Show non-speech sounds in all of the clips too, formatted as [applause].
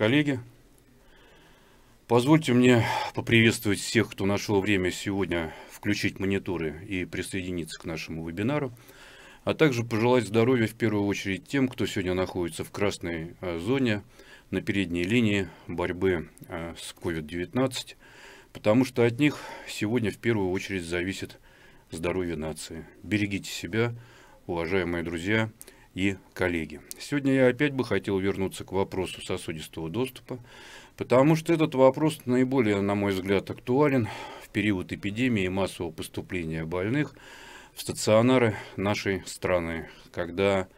коллеги. Позвольте мне поприветствовать всех, кто нашел время сегодня включить мониторы и присоединиться к нашему вебинару, а также пожелать здоровья в первую очередь тем, кто сегодня находится в красной а, зоне на передней линии борьбы а, с COVID-19, потому что от них сегодня в первую очередь зависит здоровье нации. Берегите себя, уважаемые друзья, и коллеги. Сегодня я опять бы хотел вернуться к вопросу сосудистого доступа, потому что этот вопрос наиболее, на мой взгляд, актуален в период эпидемии массового поступления больных в стационары нашей страны, когда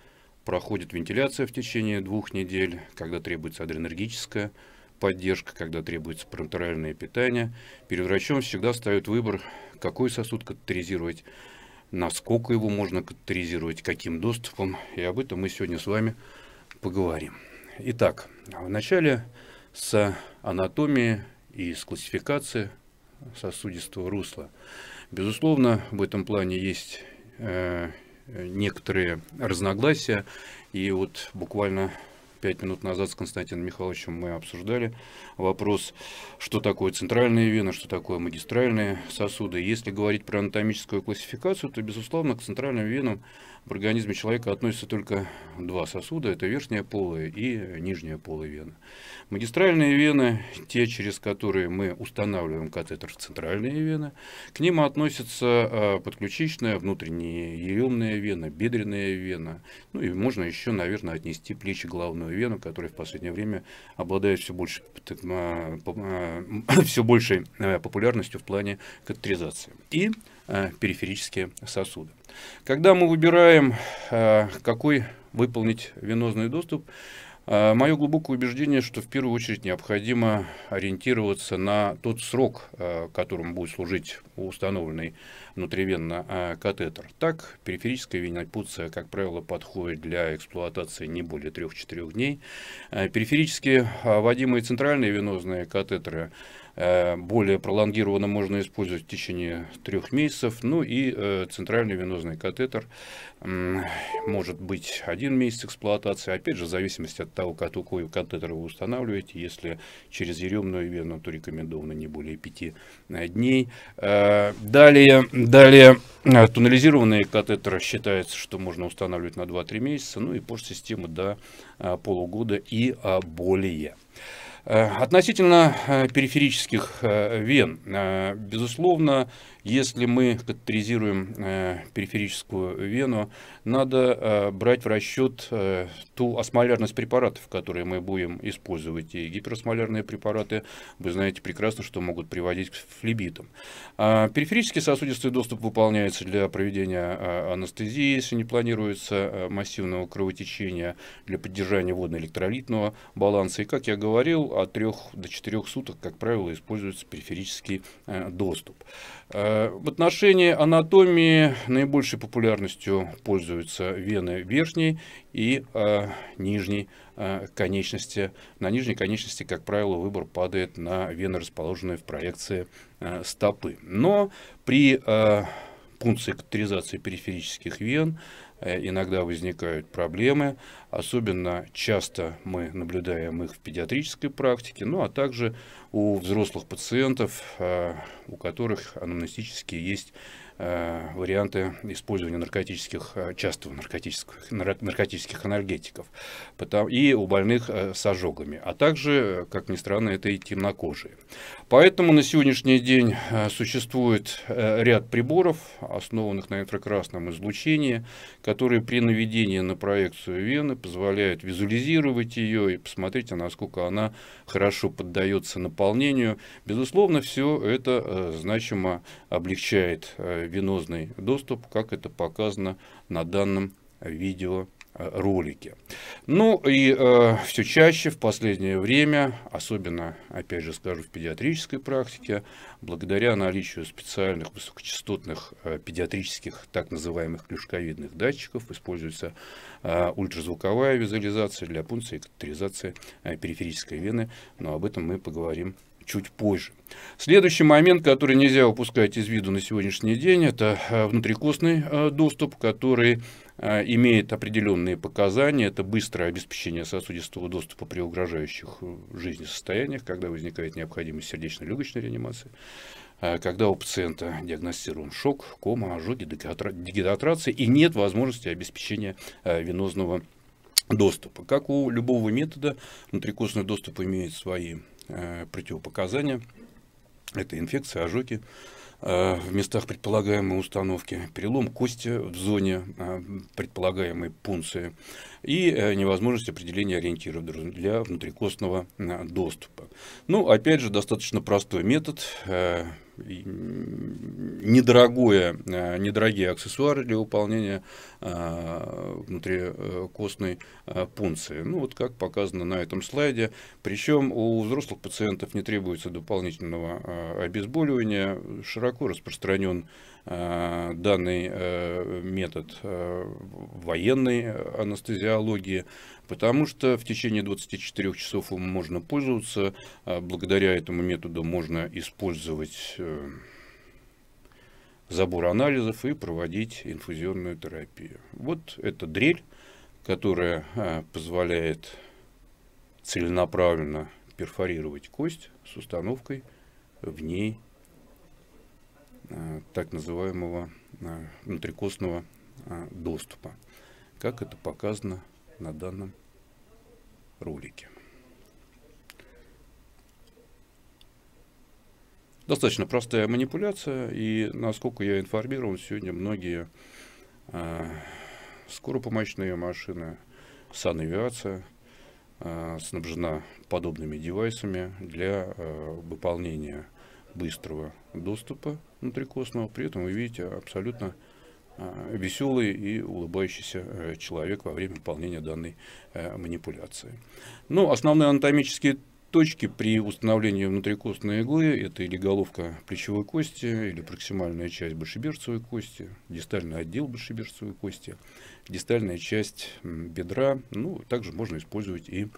проходит вентиляция в течение двух недель, когда требуется адренергическая поддержка, когда требуется пронтеральное питание. Перед врачом всегда ставят выбор, какой сосуд катетеризировать, насколько его можно катетеризировать, каким доступом, и об этом мы сегодня с вами поговорим. Итак, вначале с анатомией и с классификации сосудистого русла. Безусловно, в этом плане есть э, некоторые разногласия, и вот буквально пять минут назад с Константином Михайловичем мы обсуждали вопрос, что такое центральные вены, что такое магистральные сосуды. Если говорить про анатомическую классификацию, то, безусловно, к центральным венам в организме человека относятся только два сосуда. Это верхняя полая и нижняя полая вена. Магистральные вены, те, через которые мы устанавливаем катетер в центральные вены, к ним относятся а, подключичная, внутренняя еремная вена, бедренная вена. Ну и можно еще, наверное, отнести плечи главную вену, которая в последнее время обладает все больше, а, а, [coughs] все большей популярностью в плане катетеризации. И периферические сосуды. Когда мы выбираем, э, какой выполнить венозный доступ, э, Мое глубокое убеждение, что в первую очередь необходимо ориентироваться на тот срок, э, которым будет служить установленный внутривенно катетер. Так, периферическая венопуция, как правило, подходит для эксплуатации не более 3-4 дней. Периферически вводимые центральные венозные катетеры Э, более пролонгированно можно использовать в течение трех месяцев. Ну и э, центральный венозный катетер может быть один месяц эксплуатации. Опять же, в зависимости от того, какой катетер вы устанавливаете, если через еремную вену, то рекомендовано не более пяти э, дней. Далее, далее туннелизированные катетеры считается, что можно устанавливать на 2-3 месяца, ну и пост-систему до полугода и более. Э, относительно э, периферических э, вен, безусловно, если мы катетеризируем периферическую вену, надо брать в расчет ту осмолярность препаратов, которые мы будем использовать. И гиперосмолярные препараты, вы знаете прекрасно, что могут приводить к флебитам. А периферический сосудистый доступ выполняется для проведения анестезии, если не планируется массивного кровотечения, для поддержания водно-электролитного баланса. И, как я говорил, от 3 до 4 суток, как правило, используется периферический э, доступ. Э, в отношении анатомии наибольшей популярностью пользуются вены верхней и э, нижней конечности. На нижней конечности, как правило, выбор падает на вены, расположенные в проекции стопы. Но при пункции катетеризации периферических вен Э, иногда возникают проблемы. Особенно часто мы наблюдаем их в педиатрической практике, ну а также у взрослых пациентов, э, у которых анамнестические есть Э, варианты использования наркотических, э, часто наркотических, наркотических анальгетиков и у больных э, с ожогами, а также, как ни странно, это и темнокожие. Поэтому на сегодняшний день существует ряд приборов, основанных на инфракрасном излучении, которые при наведении на проекцию вены позволяют визуализировать ее и посмотреть, а насколько она хорошо поддается наполнению. Безусловно, все это значимо облегчает венозный доступ, как это показано на данном видео ролики. Ну и э, все чаще в последнее время, особенно, опять же скажу, в педиатрической практике, благодаря наличию специальных высокочастотных э, педиатрических так называемых клюшковидных датчиков, используется э, ультразвуковая визуализация для пункции и катетеризации э, периферической вены, но об этом мы поговорим чуть позже. Следующий момент, который нельзя упускать из виду на сегодняшний день, это э, внутрикостный э, доступ, который э, имеет определенные показания. Это быстрое обеспечение сосудистого доступа при угрожающих жизни состояниях, когда возникает необходимость сердечно-легочной реанимации, когда у пациента диагностирован шок, кома, ожоги, дегидратация и нет возможности обеспечения венозного доступа. Как у любого метода, внутрикостный доступ имеет свои Э, противопоказания. Это инфекции, ожоги э, в местах предполагаемой установки, перелом кости в зоне э, предполагаемой пункции и невозможность определения ориентиров для внутрикостного доступа. Ну, опять же, достаточно простой метод недорогое, э, недорогие аксессуары для выполнения э, внутрикостной э, пункции. Ну вот как показано на этом слайде. Причем у взрослых пациентов не требуется дополнительного обезболивания. Широко распространен данный метод военной анестезиологии. Потому что в течение 24 часов им можно пользоваться. А благодаря этому методу можно использовать э, забор анализов и проводить инфузионную терапию. Вот это дрель, которая э, позволяет целенаправленно перфорировать кость с установкой в ней э, так называемого внутрикостного доступа, как это показано на данном ролике. Достаточно простая манипуляция, и насколько я информирован, сегодня многие э, скоропомощные машины, санавиация э, снабжена подобными девайсами для э, выполнения быстрого доступа внутрикостного. При этом вы видите абсолютно Э, веселый и улыбающийся э, человек во время выполнения данной э, манипуляции. Ну, основные анатомические точки при установлении внутрикостной иглы – это или головка плечевой кости, или проксимальная часть большеберцевой кости, дистальный отдел большеберцевой кости – дистальная часть бедра, ну, также можно использовать и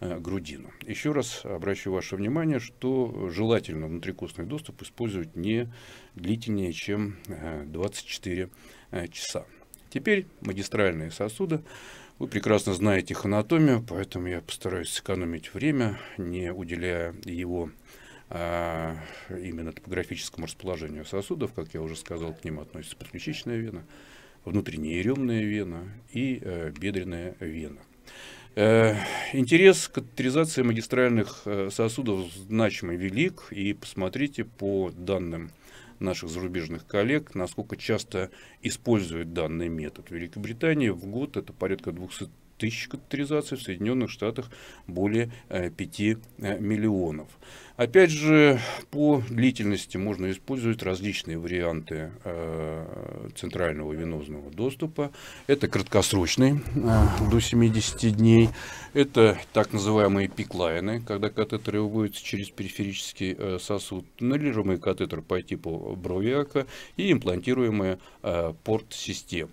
э, грудину. Еще раз обращу ваше внимание, что желательно внутрикостный доступ использовать не длительнее, чем 24 э, э, часа. Теперь магистральные сосуды. Вы прекрасно знаете их анатомию, поэтому я постараюсь сэкономить время, не уделяя его а, именно топографическому расположению сосудов. Как я уже сказал, к ним относится подключичная вена, внутренняя еремная вена и э, бедренная вена. Э, интерес к катетеризации магистральных э, сосудов значимо велик, и посмотрите по данным наших зарубежных коллег, насколько часто используют данный метод. В Великобритании в год это порядка 200 тысяч катетеризаций, в Соединенных Штатах более 5 э, э, миллионов. Опять же, по длительности можно использовать различные варианты э, центрального венозного доступа. Это краткосрочный, э, до 70 дней. Это так называемые пиклайны, когда катетеры выводятся через периферический э, сосуд. Нолируемый катетер по типу бровиака и имплантируемые э, порт-системы.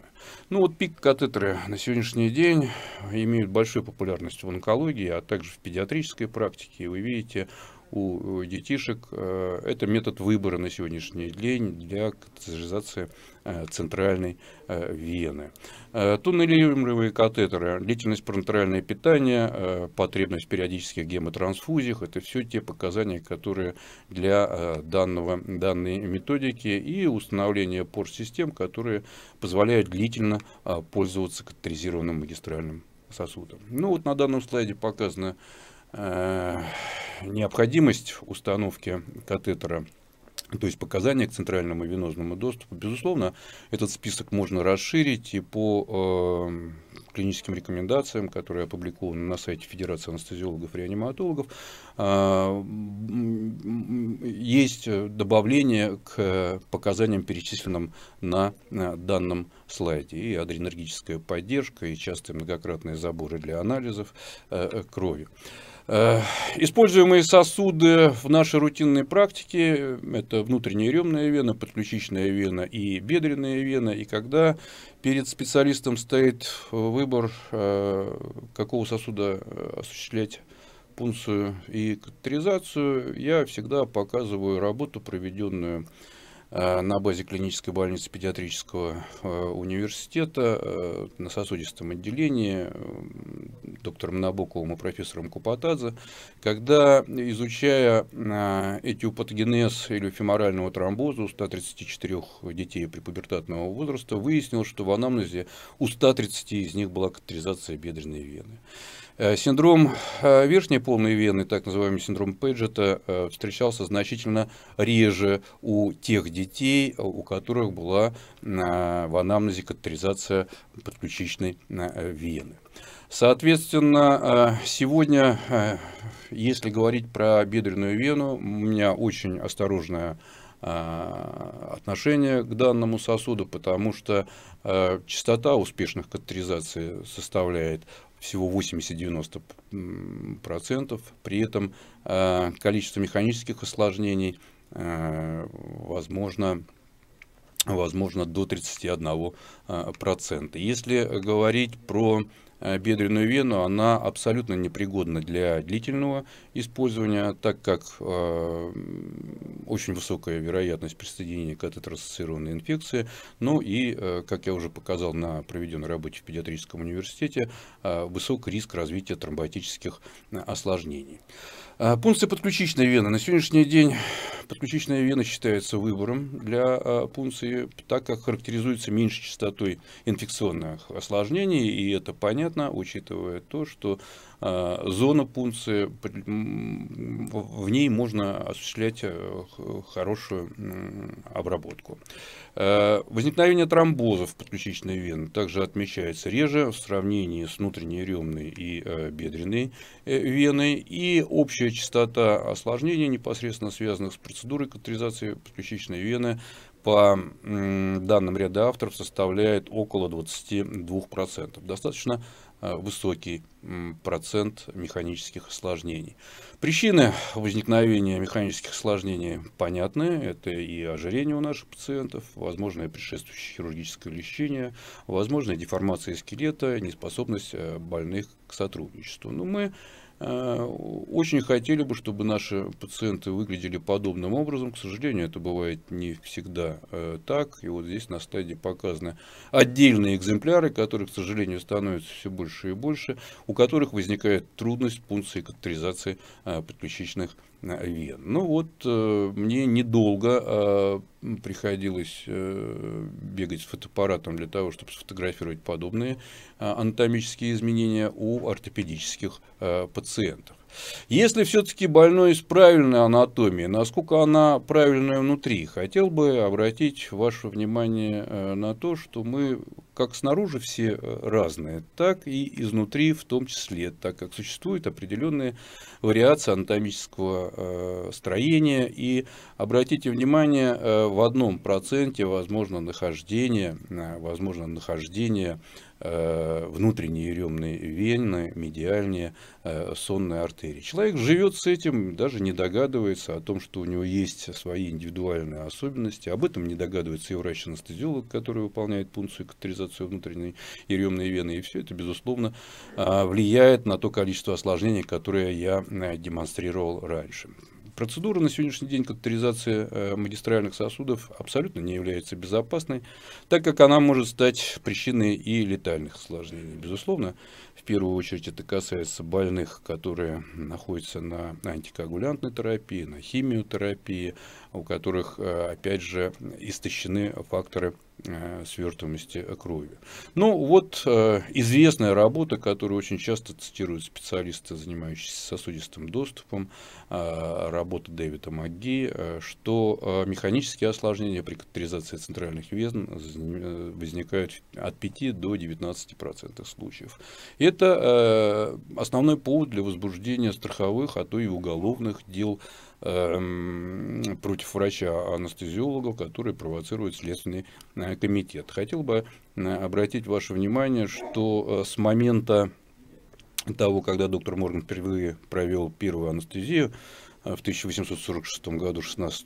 Ну вот пик-катетеры на сегодняшний день имеют большую популярность в онкологии, а также в педиатрической практике. Вы видите, у детишек. Э, это метод выбора на сегодняшний день для катетеризации э, центральной э, вены. Туннелируемые катетеры, длительность парентерального питание потребность в периодических гемотрансфузиях – это все те показания, которые для данного, данной методики и установление пор-систем, которые позволяют длительно пользоваться катетеризированным магистральным сосудом. Ну вот на данном слайде показано Э, необходимость установки катетера то есть показания к центральному венозному доступу. Безусловно, этот список можно расширить и по э, клиническим рекомендациям, которые опубликованы на сайте Федерации анестезиологов и реаниматологов, э, есть добавление к показаниям, перечисленным на, на э, данном слайде. И адренергическая поддержка, и частые многократные заборы для анализов э, э крови. Э, Э, используемые сосуды в нашей рутинной практике – это внутренняя еремная вена, подключичная вена и бедренная вена. И когда перед специалистом стоит выбор, э, какого сосуда осуществлять пункцию и катетеризацию, я всегда показываю работу, проведенную Э, на базе клинической больницы педиатрического э, университета э, на сосудистом отделении доктором Набоковым и профессором Купатадзе, когда, изучая этиопатогенез или феморального тромбоза у 134 детей препубертатного возраста, выяснил, что в анамнезе у 130 из них была катаризация бедренной вены. Э, синдром э, верхней полной вены, так называемый синдром Пейджета, э, встречался значительно реже у тех детей, у которых была в анамнезе катетеризация подключичной вены. Соответственно, сегодня, если говорить про бедренную вену, у меня очень осторожное отношение к данному сосуду, потому что частота успешных катетеризаций составляет всего 80-90%. При этом э, количество механических осложнений э, возможно возможно до 31%. Э, процента. Если говорить про Э, бедренную вену, она абсолютно непригодна для длительного использования, так как э, очень высокая вероятность присоединения к катетерассоциированной инфекции. Ну и, э, как я уже показал на проведенной работе в педиатрическом университете, э, высок риск развития тромботических э, осложнений. А, Пункция подключичной вены. На сегодняшний день подключичная вена считается выбором для а, пункции, так как характеризуется меньшей частотой инфекционных осложнений, и это понятно, учитывая то, что Э, зона пункции в ней можно осуществлять э, хорошую обработку. Э, возникновение тромбозов подключичной вены также отмечается реже в сравнении с внутренней ремной и бедренной веной. И общая частота осложнений, непосредственно связанных с процедурой катетеризации подключичной вены, по данным ряда авторов составляет около 22%. Достаточно Э, высокий процент механических осложнений. Причины возникновения механических осложнений понятны. Это и ожирение у наших пациентов, возможное предшествующее хирургическое лечение, возможная деформация скелета, неспособность э, больных к сотрудничеству. Но мы Э, очень хотели бы, чтобы наши пациенты выглядели подобным образом. К сожалению, это бывает не всегда э, так. И вот здесь на стадии показаны отдельные экземпляры, которых, к сожалению, становится все больше и больше, у которых возникает трудность пункции катетеризации э, подключичных вен. Ну вот э, мне недолго а, приходилось э, бегать с фотоаппаратом для того, чтобы сфотографировать подобные а, анатомические изменения у ортопедических э, пациентов. Если все-таки больной с правильной анатомией, насколько она правильная внутри, хотел бы обратить ваше внимание э, на то, что мы как снаружи все э, разные, так и изнутри в том числе, так как существуют определенные вариации анатомического э, строения. И обратите внимание, в одном проценте возможно нахождение, возможно нахождение Э, внутренние еремные вены, медиальные, э, сонные артерии. Человек живет с этим, даже не догадывается о том, что у него есть свои индивидуальные особенности. Об этом не догадывается и врач-анестезиолог, который выполняет пункцию катетеризации внутренней еремной вены. И все это, безусловно, э, влияет на то количество осложнений, которые я демонстрировал раньше. Процедура на сегодняшний день катетеризации э, магистральных сосудов абсолютно не является безопасной, так как она может стать причиной и летальных осложнений. Безусловно, в первую очередь это касается больных, которые находятся на антикоагулянтной терапии, на химиотерапии, у которых, э, опять же, истощены факторы Э, свертываемости крови. Ну, вот э, известная работа, которую очень часто цитируют специалисты, занимающиеся сосудистым доступом, э, работа Дэвида МакГи, э, что э, механические осложнения при катетеризации центральных вен э, возникают от 5 до 19% случаев. Это основной повод для возбуждения страховых, а то и уголовных дел Эм, против врача-анестезиолога, который провоцирует Следственный э, комитет. Хотел бы э, обратить ваше внимание, что э, с момента того, когда доктор Морган впервые провел первую анестезию, в 1846 году, 16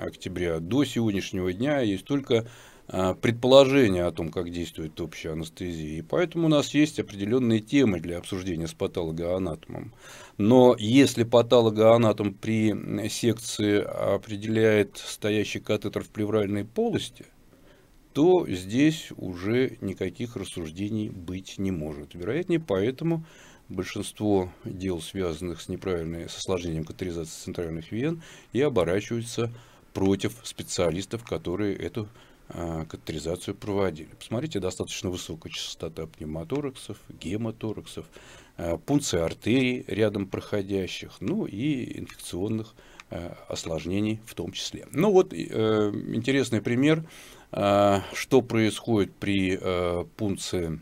октября, до сегодняшнего дня есть только а, предположения о том, как действует общая анестезия. И поэтому у нас есть определенные темы для обсуждения с патологоанатомом. Но если патологоанатом при секции определяет стоящий катетер в плевральной полости, то здесь уже никаких рассуждений быть не может. Вероятнее, поэтому большинство дел, связанных с неправильной, с осложнением катетеризации центральных вен, и оборачиваются против специалистов, которые эту а, катетеризацию проводили. Посмотрите, достаточно высокая частота пневмотораксов, гемотораксов, а, пункции артерий рядом проходящих, ну и инфекционных а, осложнений в том числе. Ну вот э, интересный пример, что происходит при э, пункции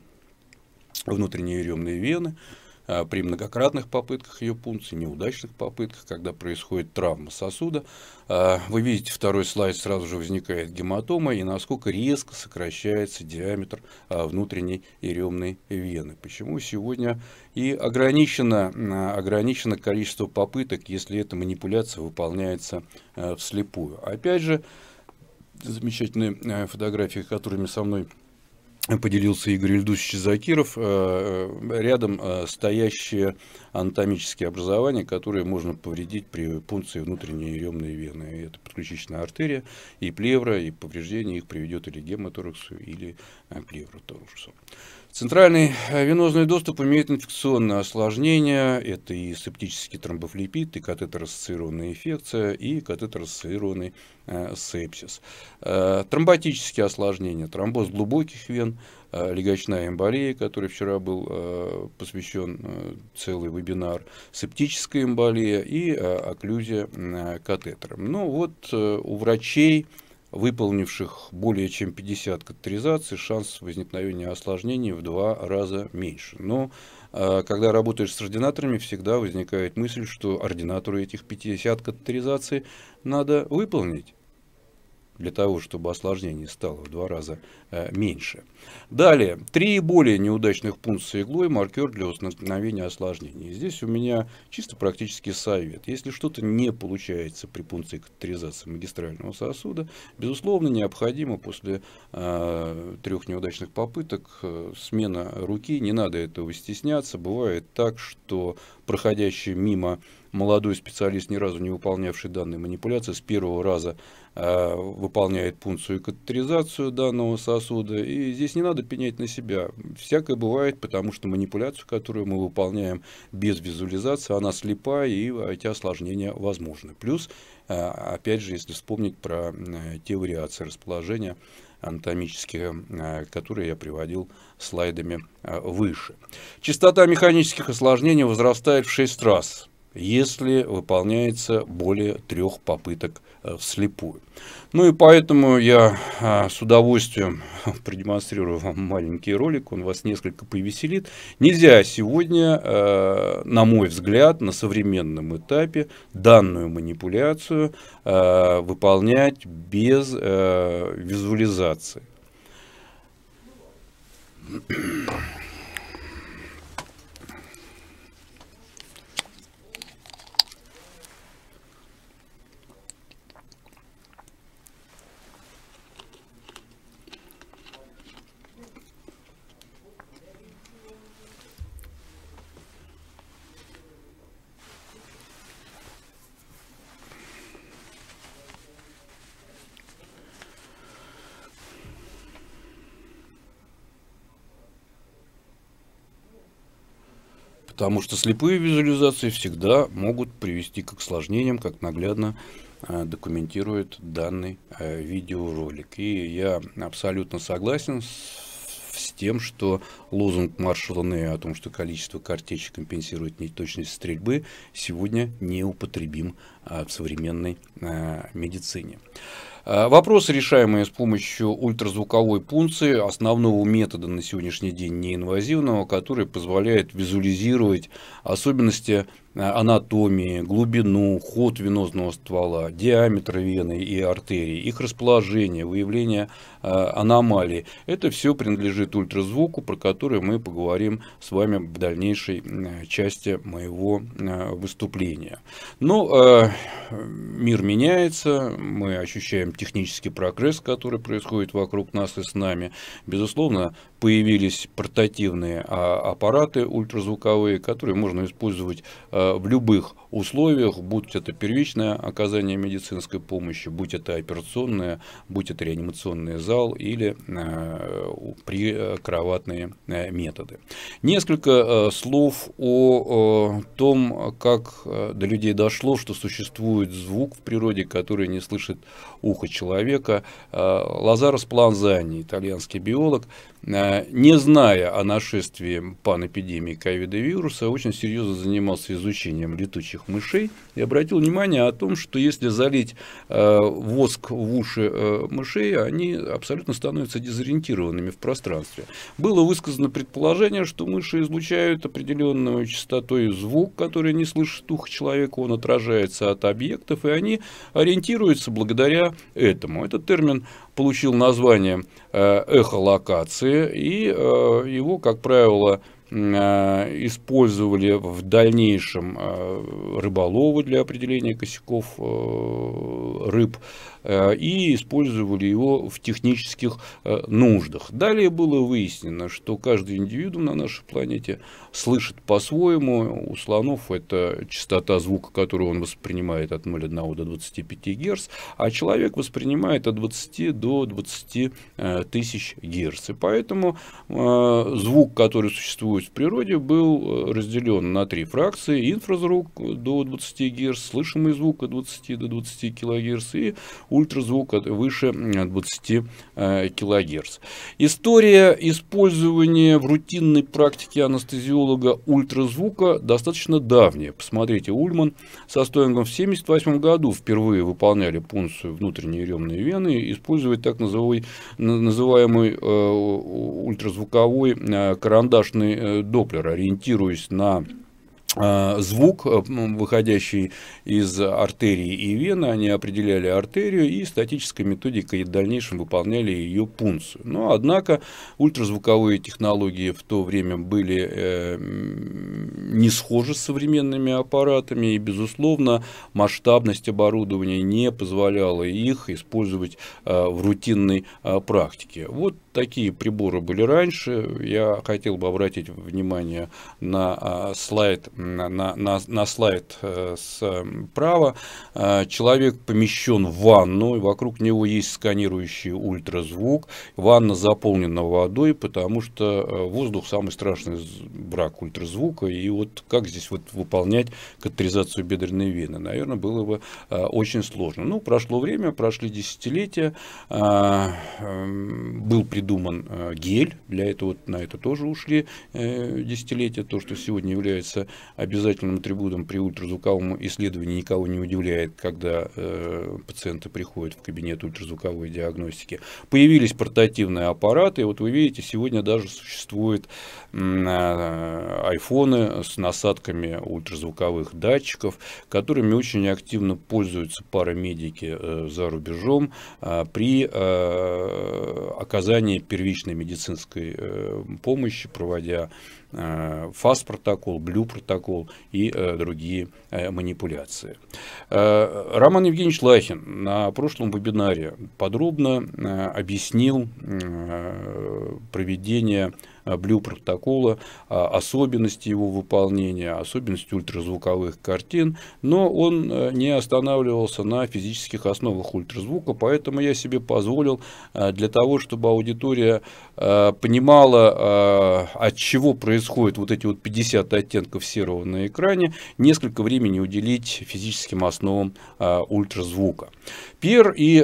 внутренней еремной вены – Э, при многократных попытках ее пункции, неудачных попытках, когда происходит травма сосуда. Э, вы видите, второй слайд сразу же возникает гематома и насколько резко сокращается диаметр э, внутренней иремной вены. Почему сегодня и ограничено, ограничено количество попыток, если эта манипуляция выполняется вслепую. Опять же, замечательные фотографии, которыми со мной поделился Игорь Ильдусович Закиров, э, э, рядом э, стоящие анатомические образования, которые можно повредить при пункции внутренней еремной вены. Это подключичная артерия и плевра, и повреждение их приведет или к гемотораксу, или плевротораксу. Центральный э, венозный доступ имеет инфекционное осложнение. Это и септический тромбофлепит, и катетерассоциированная инфекция, и катетерассоциированный э, сепсис. Э, тромботические осложнения, тромбоз глубоких вен, э, легочная эмболия, который вчера был э, посвящен э, целый вебинар, септическая эмболия и э, окклюзия э, катетером. Ну вот э, у врачей выполнивших более чем 50 катетеризаций, шанс возникновения осложнений в два раза меньше. Но а, когда работаешь с ординаторами, всегда возникает мысль, что ординатору этих 50 катетеризаций надо выполнить для того, чтобы осложнение стало в два раза э, меньше. Далее, три более неудачных пункции иглой – маркер для установления осложнений. Здесь у меня чисто практический совет. Если что-то не получается при пункции катетеризации магистрального сосуда, безусловно, необходимо после э, трех неудачных попыток э, смена руки, не надо этого стесняться. Бывает так, что проходящий мимо молодой специалист, ни разу не выполнявший данные манипуляции, с первого раза Э, выполняет пункцию катетеризацию данного сосуда. И здесь не надо пенять на себя. Всякое бывает, потому что манипуляцию, которую мы выполняем без визуализации, она слепая, и эти осложнения возможны. Плюс, э, опять же, если вспомнить про э, те вариации расположения, анатомические, которые я приводил слайдами выше. Частота механических осложнений возрастает в 6 раз если выполняется более трех попыток э, вслепую. Ну и поэтому я а, с удовольствием [laughs] продемонстрирую вам маленький ролик, он вас несколько повеселит. Нельзя сегодня, э, на мой взгляд, на современном этапе данную манипуляцию э, выполнять без визуализации. Потому что слепые визуализации всегда могут привести к осложнениям, как наглядно э, документирует данный э, видеоролик. И я абсолютно согласен с с тем, что лозунг маршала Нея о том, что количество картечек компенсирует неточность стрельбы, сегодня неупотребим э, в современной медицине. Э, Вопросы, решаемые с помощью ультразвуковой пункции, основного метода на сегодняшний день неинвазивного, который позволяет визуализировать особенности Э, анатомии, глубину, ход венозного ствола, диаметр вены и артерии, их расположение, выявление э, аномалий. Это все принадлежит ультразвуку, про который мы поговорим с вами в дальнейшей части моего э, выступления. Ну, э, мир меняется, мы ощущаем технический прогресс, который происходит вокруг нас и с нами. Безусловно, появились портативные а, аппараты ультразвуковые, которые можно использовать э, Э, в любых условиях, будь это первичное оказание медицинской помощи, будь это операционное, будь это реанимационный зал или э, прикроватные э, э, методы. Несколько слов о том, как до людей дошло, что существует звук в природе, который не слышит ухо человека. Лазарес Планзани, итальянский биолог, не зная о нашествии панэпидемии ковида-вируса, очень серьезно занимался изучением летучих летучих мышей и обратил внимание о том, что если залить э, воск в уши э, мышей, они абсолютно становятся дезориентированными в пространстве. Было высказано предположение, что мыши излучают определенную частотой звук, который не слышит ухо человека, он отражается от объектов, и они ориентируются благодаря этому. Этот термин получил название э, эхолокации, и э, его, как правило, Э, использовали в дальнейшем э, рыболовы для определения косяков э, рыб, Э, и использовали его в технических э, нуждах. Далее было выяснено, что каждый индивидуум на нашей планете слышит по-своему. У слонов это частота звука, которую он воспринимает от 0,1 до 25 Гц, а человек воспринимает от 20 до 20 э, тысяч Гц. И поэтому звук, который существует в природе, был разделен на три фракции. Инфразвук до 20 Гц, слышимый звук от 20 до 20 кГц и ультразвук выше 20 э, кГц. История использования в рутинной практике анестезиолога ультразвука достаточно давняя. Посмотрите, Ульман со Стоингом в 1978 году впервые выполняли пункцию внутренней еремной вены, используя так называемый, называемый э, ультразвуковой э, карандашный доплер, ориентируясь на Э, звук, э, выходящий из артерии и вены, они определяли артерию и статической методикой в дальнейшем выполняли ее пункцию. Но, однако, ультразвуковые технологии в то время были э, не схожи с современными аппаратами, и, безусловно, масштабность оборудования не позволяла их использовать э, в рутинной э, практике. Вот такие приборы были раньше. Я хотел бы обратить внимание на а, слайд, на, на, на слайд э, справа. А, человек помещен в ванну, вокруг него есть сканирующий ультразвук. Ванна заполнена водой, потому что э, воздух самый страшный брак ультразвука. И вот как здесь вот выполнять катетеризацию бедренной вены, наверное, было бы э, очень сложно. Ну, прошло время, прошли десятилетия, а, эм, был предупрежден придуман э, гель, для этого на это тоже ушли э, десятилетия. То, что сегодня является обязательным атрибутом при ультразвуковом исследовании, никого не удивляет, когда э, пациенты приходят в кабинет ультразвуковой диагностики. Появились портативные аппараты, и вот вы видите, сегодня даже существует Э, айфоны с насадками ультразвуковых датчиков, которыми очень активно пользуются парамедики э, за рубежом э, при оказании первичной медицинской помощи, проводя ФАС-протокол, БЛЮ-протокол и другие манипуляции. Роман Евгеньевич Лахин на прошлом вебинаре подробно объяснил проведение а, блю протокола, а, особенности его выполнения, особенности ультразвуковых картин, но он э, не останавливался на физических основах ультразвука, поэтому я себе позволил э, для того, чтобы аудитория Э, понимала, э, от чего происходят вот эти вот 50 оттенков серого на экране, несколько времени уделить физическим основам э, ультразвука. Пьер и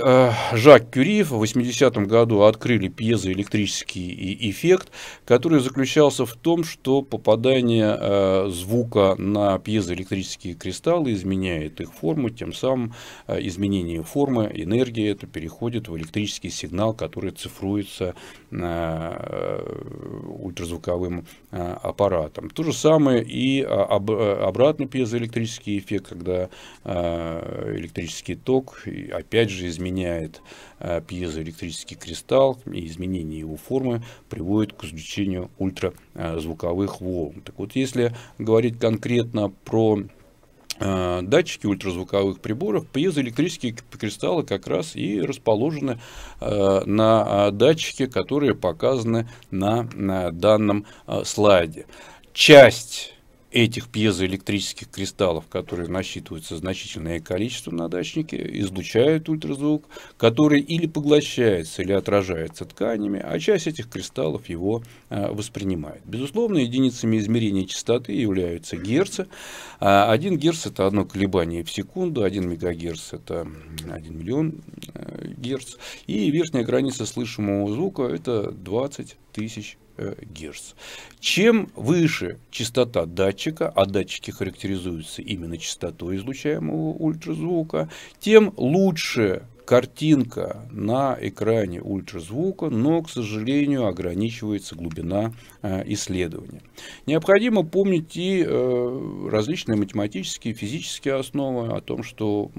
Жак Кюри в 80-м году открыли пьезоэлектрический эффект, который заключался в том, что попадание звука на пьезоэлектрические кристаллы изменяет их форму, тем самым изменение формы, энергии это переходит в электрический сигнал, который цифруется на Э, ультразвуковым э, аппаратом. То же самое и э, об, обратный пьезоэлектрический эффект, когда электрический ток опять же изменяет пьезоэлектрический кристалл, и изменение его формы приводит к излучению ультразвуковых волн. Так вот, если говорить конкретно про а, датчики ультразвуковых приборов, пьезоэлектрические кристаллы как раз и расположены э, на а, датчике, которые показаны на данном а, слайде. Часть этих пьезоэлектрических кристаллов, которые насчитываются значительное количество на дачнике, излучают ультразвук, который или поглощается, или отражается тканями, а часть этих кристаллов его а, воспринимает. Безусловно, единицами измерения частоты являются герцы. А, один герц – это одно колебание в секунду, один мегагерц – это 1 миллион э, герц, и верхняя граница слышимого звука – это 20 тысяч Э, Герц. Чем выше частота датчика, а датчики характеризуются именно частотой излучаемого ультразвука, тем лучше картинка на экране ультразвука, но, к сожалению, ограничивается глубина Э, исследования. Необходимо помнить и э, различные математические, физические основы о том, что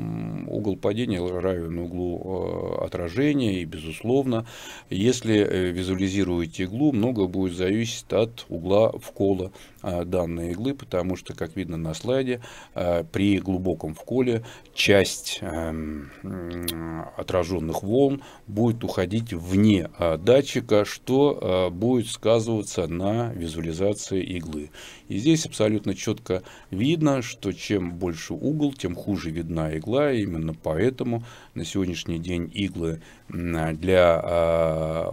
угол падения равен углу э, отражения, и, безусловно, если визуализируете иглу, много будет зависеть от угла вкола данной иглы, потому что, как видно на слайде, при глубоком вколе часть отраженных волн будет уходить вне датчика, что будет сказываться на визуализации иглы. И здесь абсолютно четко видно, что чем больше угол, тем хуже видна игла. Именно поэтому на сегодняшний день иглы для а,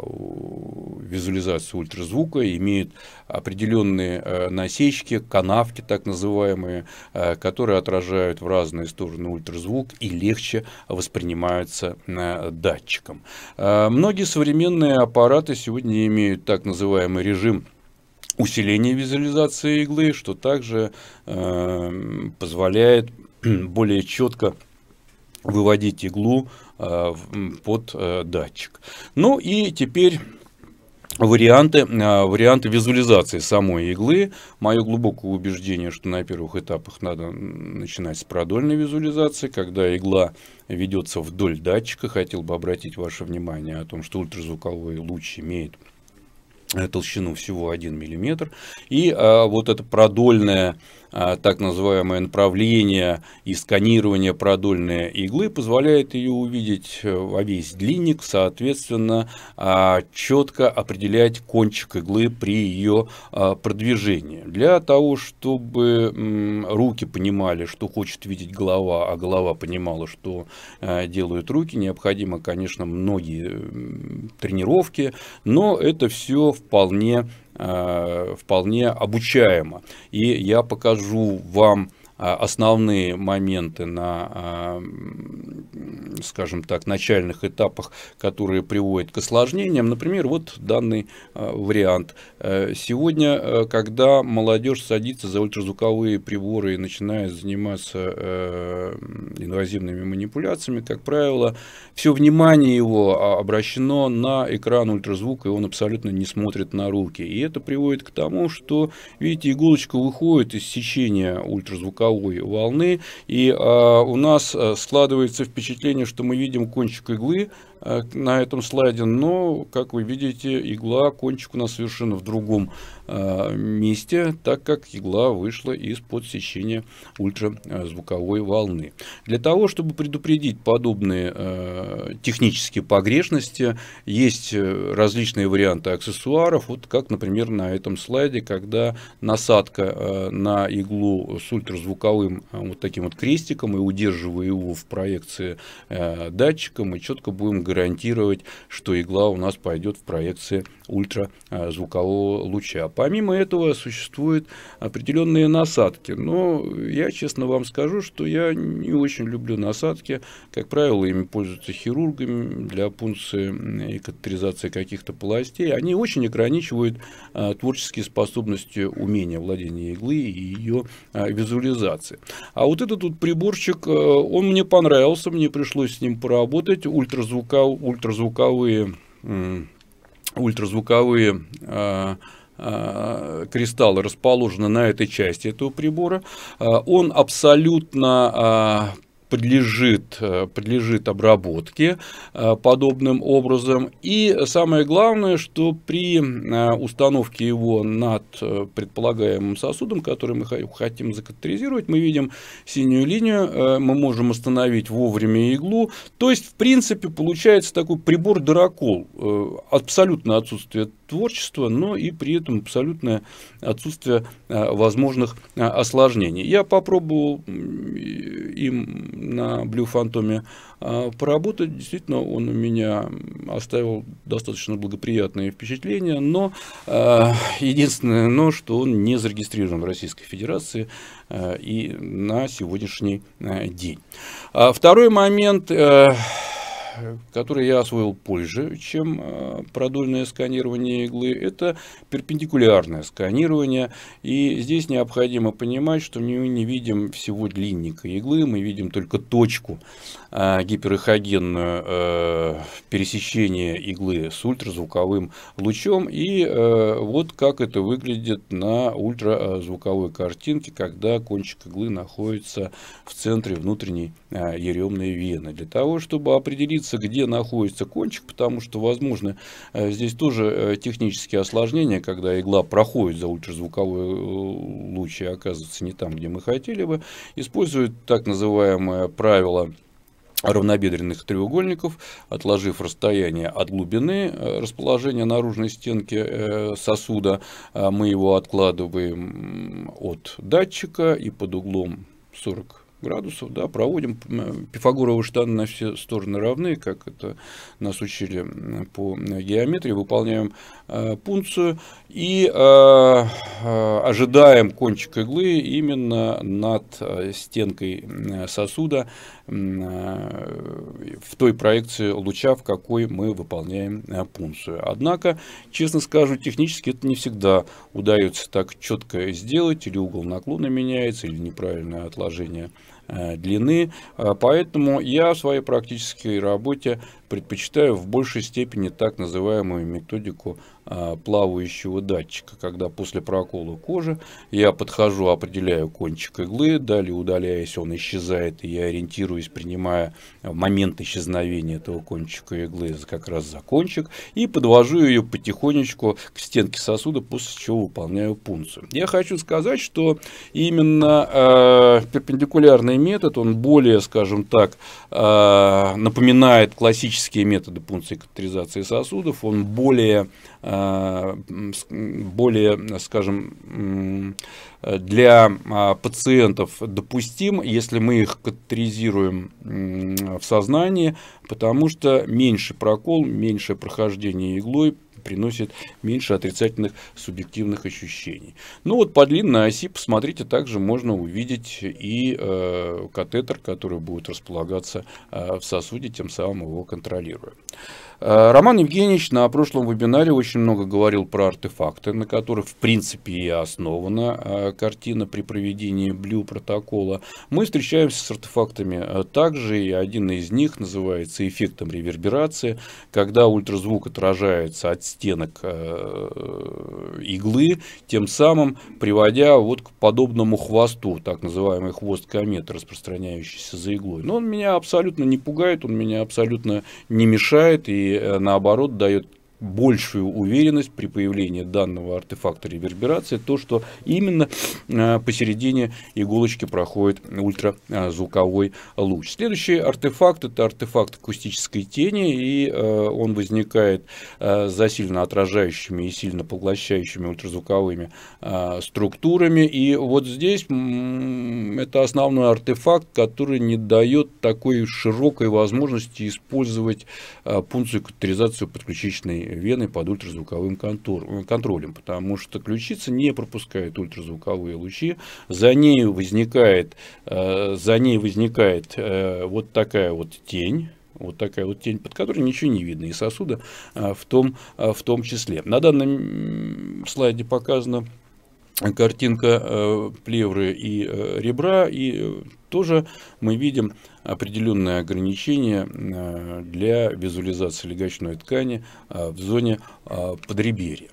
визуализации ультразвука имеют определенные э, насечки, канавки так называемые, э, которые отражают в разные стороны ультразвук и легче воспринимаются э, датчиком. Многие современные аппараты сегодня имеют так называемый режим усиления визуализации иглы, что также позволяет [clears throat] более четко выводить иглу э, под э, датчик. Ну и теперь варианты, э, варианты визуализации самой иглы. Мое глубокое убеждение, что на первых этапах надо начинать с продольной визуализации, когда игла ведется вдоль датчика. Хотел бы обратить ваше внимание о том, что ультразвуковой луч имеет толщину всего 1 мм. И а, вот эта продольная а, так называемое направление и сканирование продольной иглы позволяет ее увидеть э, во весь длинник, соответственно, а, четко определять кончик иглы при ее а, продвижении. Для того, чтобы руки понимали, что хочет видеть голова, а голова понимала, что э, делают руки, необходимо, конечно, многие тренировки, но это все вполне Э, вполне обучаемо. И я покажу вам а, основные моменты на, а, скажем так, начальных этапах, которые приводят к осложнениям. Например, вот данный а, вариант. Э, сегодня, э, когда молодежь садится за ультразвуковые приборы и начинает заниматься э, инвазивными манипуляциями, как правило, все внимание его обращено на экран ультразвука, и он абсолютно не смотрит на руки. И это приводит к тому, что, видите, иголочка выходит из сечения ультразвука звуковой волны. И э, у нас э, складывается впечатление, что мы видим кончик иглы, Э, на этом слайде, но, как вы видите, игла, кончик у нас совершенно в другом э, месте, так как игла вышла из-под сечения ультразвуковой волны. Для того, чтобы предупредить подобные э, технические погрешности, есть э, различные варианты аксессуаров, вот как, например, на этом слайде, когда насадка э, на иглу с ультразвуковым э, вот таким вот крестиком и удерживая его в проекции э, датчиком, мы четко будем гарантировать, что игла у нас пойдет в проекции ультразвукового луча. Помимо этого существуют определенные насадки, но я честно вам скажу, что я не очень люблю насадки. Как правило, ими пользуются хирургами для пункции и катетеризации каких-то полостей. Они очень ограничивают а, творческие способности умения владения иглы и ее а, визуализации. А вот этот вот приборчик, э, он мне понравился, мне пришлось с ним поработать. Ультразвуковой ультразвуков, ультразвуковые, ультразвуковые а, а, кристаллы расположены на этой части этого прибора. А, он абсолютно подлежит, э, подлежит обработке э, подобным образом. И самое главное, что при э, установке его над предполагаемым сосудом, который мы хотим закатеризировать, мы видим синюю линию, мы можем остановить вовремя иглу. То есть, в принципе, получается такой прибор-дырокол. Абсолютное отсутствие творчества, но и при этом абсолютное отсутствие возможных осложнений. Я попробовал им на Blue Phantom а, поработать. Действительно, он у меня оставил достаточно благоприятные впечатления, но а, единственное но, что он не зарегистрирован в Российской Федерации а, и на сегодняшний день. Второй момент который я освоил позже, чем э, продольное сканирование иглы, это перпендикулярное сканирование. И здесь необходимо понимать, что мы не видим всего длинника иглы, мы видим только точку Э, гиперэхогенное э, пересечение иглы с ультразвуковым лучом. И э, вот как это выглядит на ультразвуковой картинке, когда кончик иглы находится в центре внутренней еремной вены. Для того, чтобы определиться, где находится кончик, потому что, возможно, здесь тоже технические осложнения, когда игла проходит за ультразвуковой луч и оказывается не там, где мы хотели бы, используют так называемое правило равнобедренных треугольников, отложив расстояние от глубины э, расположения наружной стенки э, сосуда, а мы его откладываем от датчика и под углом 40 градусов, да, проводим пифагоровые штаны на все стороны равны, как это нас учили по э, геометрии, выполняем Э, пункцию и э, э, ожидаем кончик иглы именно над стенкой сосуда в той проекции луча, в какой мы выполняем пункцию. Однако, честно скажу, технически это не всегда удается так четко сделать, или угол наклона меняется, или неправильное отложение длины. Поэтому я в своей практической работе предпочитаю в большей степени так называемую методику а, плавающего датчика, когда после прокола кожи я подхожу, определяю кончик иглы, далее удаляясь, он исчезает, и я ориентируюсь, принимая момент исчезновения этого кончика иглы как раз за кончик, и подвожу ее потихонечку к стенке сосуда, после чего выполняю пункцию. Я хочу сказать, что именно э, перпендикулярный метод, он более, скажем так, э, напоминает классические методы пункции катетеризации сосудов, он более Э, более, скажем, для а, пациентов допустим, если мы их катетеризируем в сознании, потому что меньше прокол, меньше прохождение иглой приносит меньше отрицательных субъективных ощущений. Ну вот по длинной оси, посмотрите, также можно увидеть и э, катетер, который будет располагаться э, в сосуде, тем самым его контролируя. Э, Роман Евгеньевич на прошлом вебинаре очень много говорил про артефакты, на которых, в принципе, и основана э, картина при проведении Блю протокола. Мы встречаемся с артефактами э, также, и один из них называется эффектом реверберации, когда ультразвук отражается от стенок иглы, тем самым приводя вот к подобному хвосту, так называемый хвост кометы, распространяющийся за иглой. Но он меня абсолютно не пугает, он меня абсолютно не мешает, и Э, наоборот дает большую уверенность при появлении данного артефакта реверберации, то, что именно э, посередине иголочки проходит ультразвуковой луч. Следующий артефакт – это артефакт акустической тени, и э, он возникает э, за сильно отражающими и сильно поглощающими ультразвуковыми структурами. И вот здесь это основной артефакт, который не дает такой широкой возможности использовать пункцию катетеризацию подключичной вены под ультразвуковым э, контролем, потому что ключица не пропускает ультразвуковые лучи, за ней возникает, э, за ней возникает э, вот такая вот тень, вот такая вот тень, под которой ничего не видно, и сосуда в том, в том числе. На данном слайде показана картинка плевры и ребра, и тоже мы видим определенные ограничения э, для визуализации легочной ткани э, в зоне э, подреберья.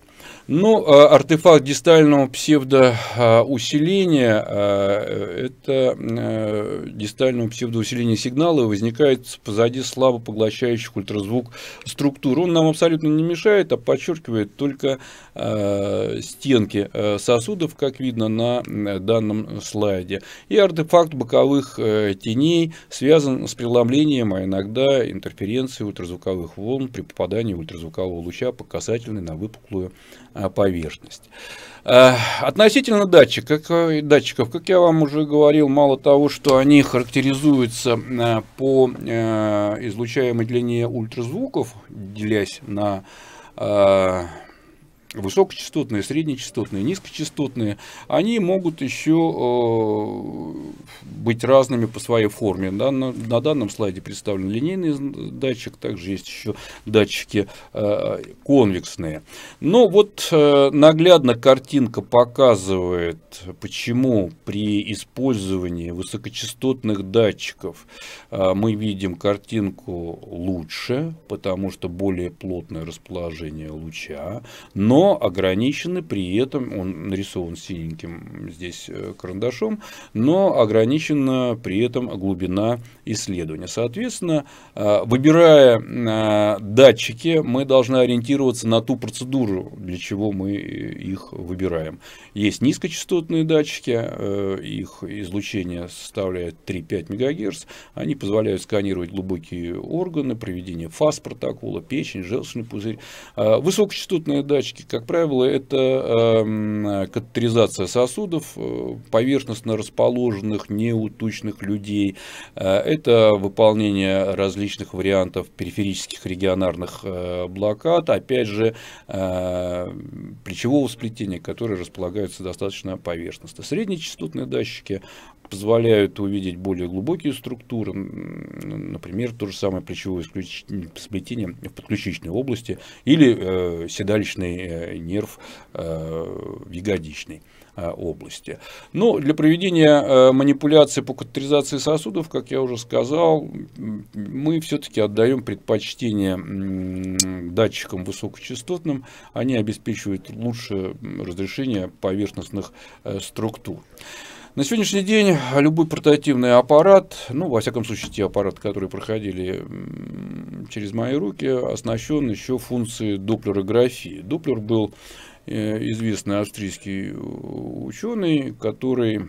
Ну, э, артефакт дистального псевдоусиления э, э, – это дистального псевдоусиления сигнала возникает позади слабо поглощающих ультразвук структур. Он нам абсолютно не мешает, а подчеркивает только стенки сосудов, как видно на данном слайде. И артефакт боковых теней связан с преломлением, а иногда интерференцией ультразвуковых волн при попадании ультразвукового луча по касательной на выпуклую Э, поверхность. Э, относительно датчик, э, датчиков, как я вам уже говорил, мало того, что они характеризуются по излучаемой длине ультразвуков, делясь на высокочастотные, среднечастотные, низкочастотные, они могут еще э, быть разными по своей форме. Да, на, на данном слайде представлен линейный датчик, также есть еще датчики э, конвексные. Но вот э, наглядно картинка показывает, почему при использовании высокочастотных датчиков мы видим картинку лучше, потому что более плотное расположение луча, но ограничены при этом, он нарисован синеньким здесь э, карандашом, но ограничена при этом глубина исследования. Соответственно, э, выбирая э, датчики, мы должны ориентироваться на ту процедуру, для чего мы их выбираем. Есть низкочастотные датчики, их излучение составляет 3-5 МГц, они позволяют сканировать глубокие органы, проведение фас протокола, печень, желчный пузырь. Высокочастотные датчики, как правило, это эм, катетеризация сосудов, э, поверхностно расположенных, неутучных людей. Э, это выполнение различных вариантов периферических регионарных э, блокад. Опять же, плечевого сплетения, которые располагаются достаточно поверхностно. Среднечастотные датчики позволяют увидеть более глубокие структуры, например, то же самое плечевое сплетение в подключичной области или э, седалищный э, нерв э, в ягодичной э, области. Но ну, для проведения э, манипуляций по катетеризации сосудов, как я уже сказал, мы все-таки отдаем предпочтение датчикам высокочастотным. Они обеспечивают лучшее разрешение поверхностных э, структур. На сегодняшний день любой портативный аппарат, ну, во всяком случае, те аппараты, которые проходили через мои руки, оснащен еще функцией доплерографии. Доплер был э, известный австрийский э, ученый, который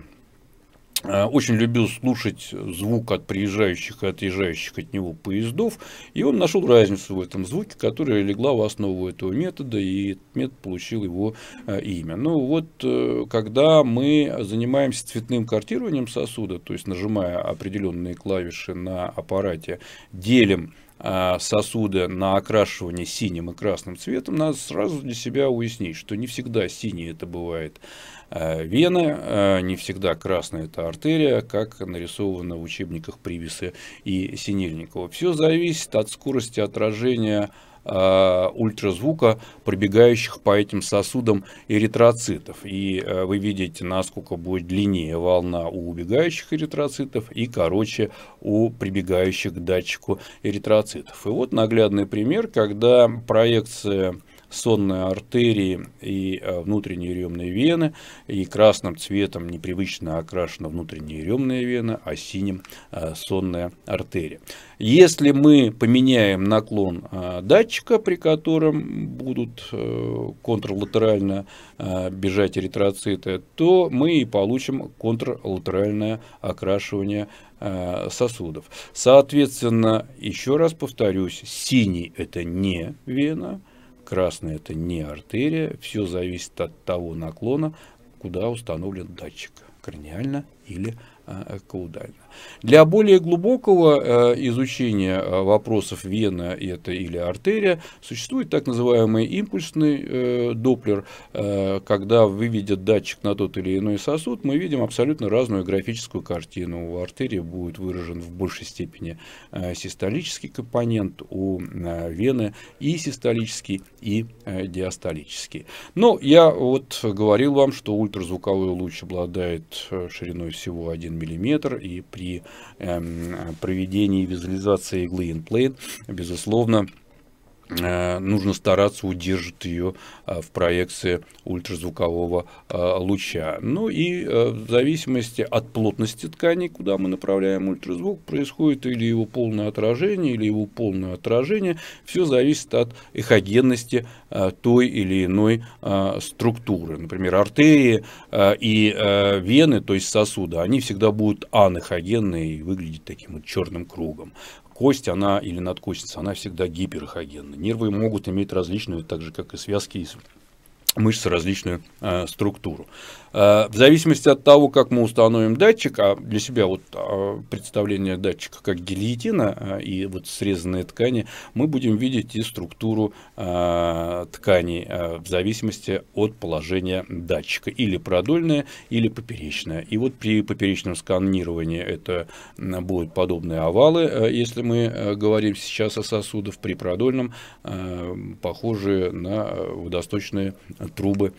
Э, очень любил слушать звук от приезжающих и отъезжающих от него поездов, и он нашел разницу в этом звуке, которая легла в основу этого метода, и этот метод получил его э, имя. Ну вот, э, когда мы занимаемся цветным картированием сосуда, то есть нажимая определенные клавиши на аппарате, делим сосуды на окрашивание синим и красным цветом, надо сразу для себя уяснить, что не всегда синий это бывает Э, вены, э, не всегда красная это артерия, как нарисовано в учебниках Привиса и Синельникова. Все зависит от скорости отражения э, ультразвука, пробегающих по этим сосудам эритроцитов. И вы видите, насколько будет длиннее волна у убегающих эритроцитов и короче у прибегающих к датчику эритроцитов. И вот наглядный пример, когда проекция сонной артерии и э, внутренние еремные вены, и красным цветом непривычно окрашена внутренняя еремная вена, а синим э, сонная артерия. Если мы поменяем наклон э, датчика, при котором будут контрлатерально бежать эритроциты, то мы и получим контрлатеральное окрашивание сосудов. Соответственно, еще раз повторюсь, синий – это не вена – Красная – это не артерия. Все зависит от того наклона, куда установлен датчик. Краниально или э, каудально. Для более глубокого э, изучения э, вопросов вена это или артерия существует так называемый импульсный доплер, когда выведет датчик на тот или иной сосуд, мы видим абсолютно разную графическую картину. У артерии будет выражен в большей степени систолический компонент, у вены и систолический, и диастолический. Но я вот говорил вам, что ультразвуковой луч обладает шириной всего 1 мм, и при эм, проведении визуализации иглы in plane, безусловно, Э, нужно стараться удерживать ее э, в проекции ультразвукового э, луча. Ну и в зависимости от плотности ткани, куда мы направляем ультразвук, происходит или его полное отражение, или его полное отражение. Все зависит от эхогенности той или иной структуры. Например, артерии и вены, то есть сосуды, они всегда будут анэхогенные и выглядят таким вот черным кругом кость, она или надкостница, она всегда гиперхогенна. Нервы могут иметь различную, так же как и связки и мышцы различную э, структуру. Э, в зависимости от того, как мы установим датчик, а для себя вот а, представление датчика как гильотина э, и вот срезанные ткани, мы будем видеть и структуру э, тканей в зависимости от положения датчика. Или продольная, или поперечная. И вот при поперечном сканировании это будут подобные овалы, если мы говорим сейчас о сосудах, при продольном похожие на водосточные трубы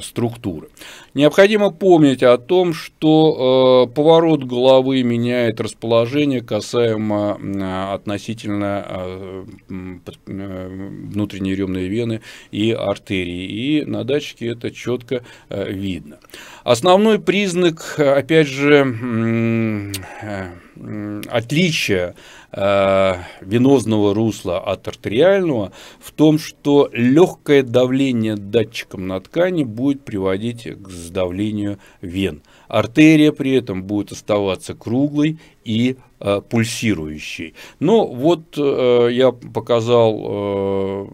структуры. Необходимо необходимо помнить о том, что э, поворот головы меняет расположение касаемо э, относительно э, э внутренней еремной вены и артерии. И на датчике это четко э, видно. Основной признак, опять же, э, отличия э, венозного русла от артериального в том, что легкое давление датчиком на ткани будет приводить к сдавлению вен. Артерия при этом будет оставаться круглой и э, пульсирующей. Но ну, вот э, я показал э,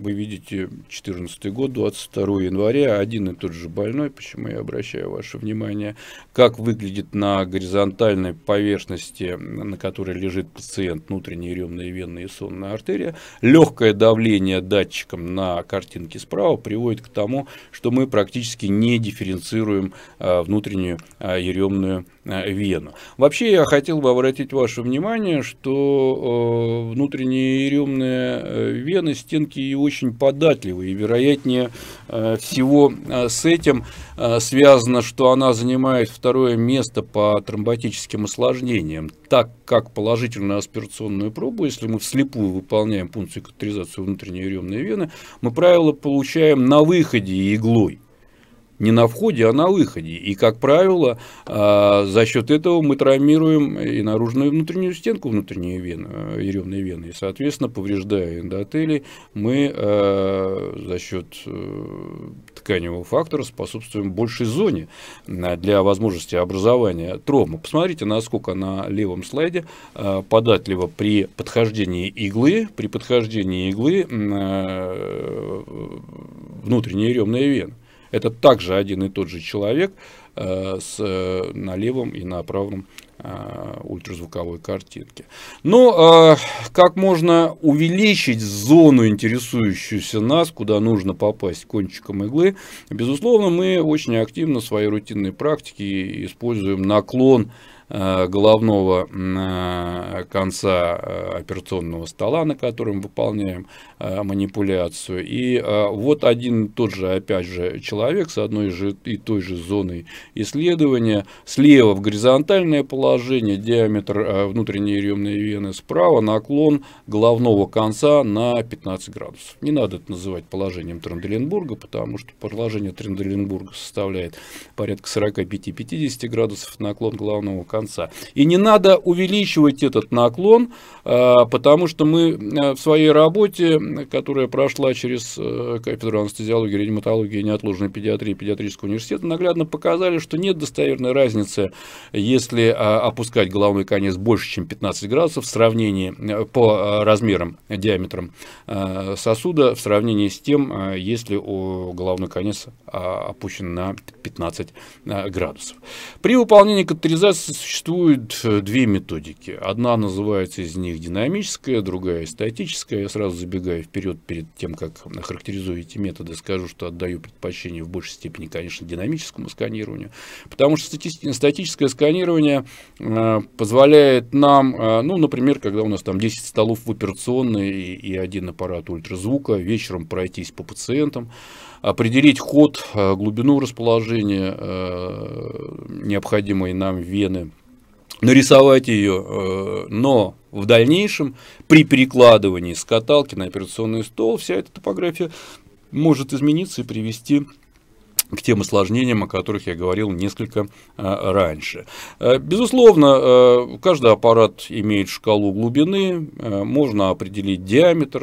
вы видите 2014 год, 22 января, один и тот же больной, почему я обращаю ваше внимание, как выглядит на горизонтальной поверхности, на которой лежит пациент, внутренние ремные венные и сонная артерия, легкое давление датчиком на картинке справа приводит к тому, что мы практически не дифференцируем а, внутреннюю а, еремную а, вену. Вообще я хотел бы обратить ваше внимание, что внутренние еремные э, вены, стенки его очень податливы, и вероятнее э, всего э, с этим э, связано, что она занимает второе место по тромботическим осложнениям, так как положительную аспирационную пробу, если мы вслепую выполняем пункцию катетеризацию внутренней еремной вены, мы правило получаем на выходе иглой не на входе, а на выходе. И, как правило, а, за счет этого мы травмируем и наружную и внутреннюю стенку внутренней вены, э, еремной вены. И, соответственно, повреждая эндотели, мы э, за счет э, тканевого фактора способствуем большей зоне для возможности образования травмы. Посмотрите, насколько на левом слайде податливо при подхождении иглы, при подхождении иглы внутренняя еремная вена. Это также один и тот же человек э, с, э, на левом и на правом э, ультразвуковой картинке. Но как можно увеличить зону, интересующуюся нас, куда нужно попасть кончиком иглы? Безусловно, мы очень активно в своей рутинной практике используем наклон Э, головного э, конца э, операционного стола, на котором выполняем манипуляцию. И вот один тот же, опять же, человек с одной же и той же зоной исследования. Слева в горизонтальное положение, диаметр внутренней еремной вены, справа наклон головного конца на 15 градусов. Не надо это называть положением Тренделенбурга, потому что положение Тренделенбурга составляет порядка 45-50 градусов наклон головного конца конца. И не надо увеличивать этот наклон, э, потому что мы э, в своей работе, которая прошла через э, кафедру анестезиологии, реаниматологии и неотложной педиатрии педиатрического университета, наглядно показали, что нет достоверной разницы, если опускать головной конец больше, чем 15 градусов в сравнении по размерам, диаметрам сосуда, в сравнении с тем, если у головной конец а, опущен на 15 градусов. При выполнении катетеризации Существует э, две методики. Одна называется из них динамическая, другая статическая. Я сразу забегаю вперед перед тем, как охарактеризую эти методы, скажу, что отдаю предпочтение в большей степени, конечно, динамическому сканированию. Потому что статическое сканирование э, позволяет нам, э, ну, например, когда у нас там 10 столов в операционной и один аппарат ультразвука, вечером пройтись по пациентам, определить ход, глубину расположения необходимой нам вены нарисовать ее, э, но в дальнейшем при перекладывании с каталки на операционный стол вся эта топография может измениться и привести к тем осложнениям, о которых я говорил несколько а, раньше. А, безусловно, а, каждый аппарат имеет шкалу глубины, можно определить диаметр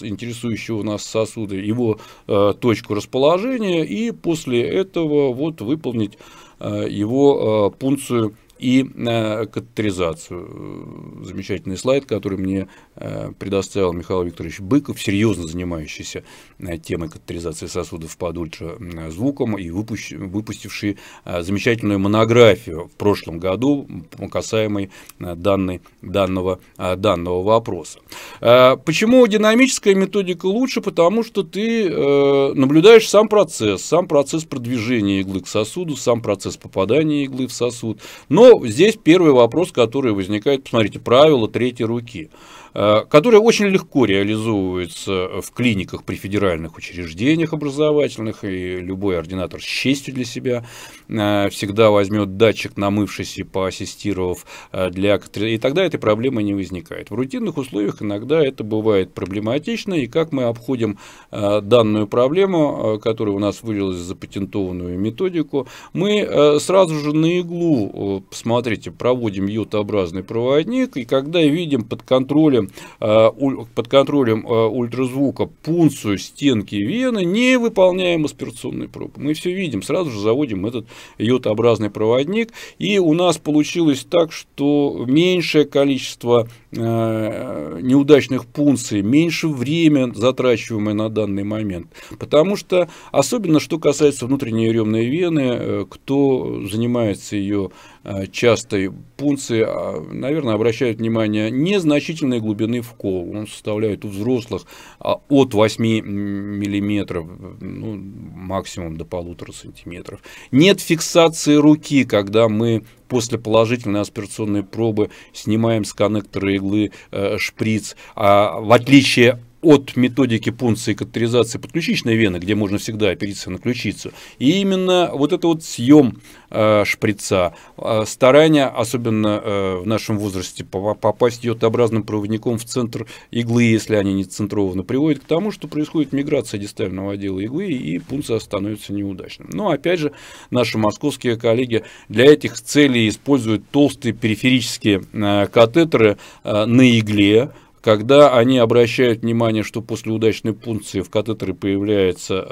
интересующего нас сосуда, его точку расположения и после этого вот выполнить его пункцию и э, катетеризацию. Замечательный слайд, который мне э, предоставил Михаил Викторович Быков, серьезно занимающийся э, темой катетеризации сосудов под ультразвуком и выпустивший замечательную монографию в прошлом году, касаемой данной, данного, данного вопроса. Почему динамическая методика лучше? Потому что ты наблюдаешь сам процесс, сам процесс продвижения иглы к сосуду, сам процесс попадания иглы в сосуд, но здесь первый вопрос, который возникает, посмотрите, правило третьей руки. Э, которые очень легко реализовываются в клиниках при федеральных учреждениях образовательных, и любой ординатор с честью для себя э, всегда возьмет датчик, намывшись и поассистировав э, для... И тогда этой проблемы не возникает. В рутинных условиях иногда это бывает проблематично, и как мы обходим данную проблему, которая у нас вылилась в запатентованную методику, мы сразу же на иглу, смотрите, проводим ют проводник, и когда видим под контролем Э, под контролем э, ультразвука пункцию стенки вены, не выполняем аспирационный проб. Мы все видим, сразу же заводим этот йодообразный проводник, и у нас получилось так, что меньшее количество э, неудачных пункций, меньше время затрачиваемое на данный момент. Потому что, особенно что касается внутренней еремной вены, кто занимается ее Э, частой пункции, а, наверное, обращают внимание незначительной глубины вкол. Он составляет у взрослых а, от 8 миллиметров, ну, максимум до полутора сантиметров. Нет фиксации руки, когда мы после положительной аспирационной пробы снимаем с коннектора иглы э, шприц. А в отличие от методики пункции и катетеризации подключичной вены, где можно всегда опереться на ключицу. И именно вот это вот съем э, шприца, э, старание, особенно э, в нашем возрасте, попасть йодообразным проводником в центр иглы, если они не центрованы, приводит к тому, что происходит миграция дистального отдела иглы, и пункция становится неудачным. Но опять же, наши московские коллеги для этих целей используют толстые периферические э, катетеры э, на игле, когда они обращают внимание, что после удачной пункции в катетере появляется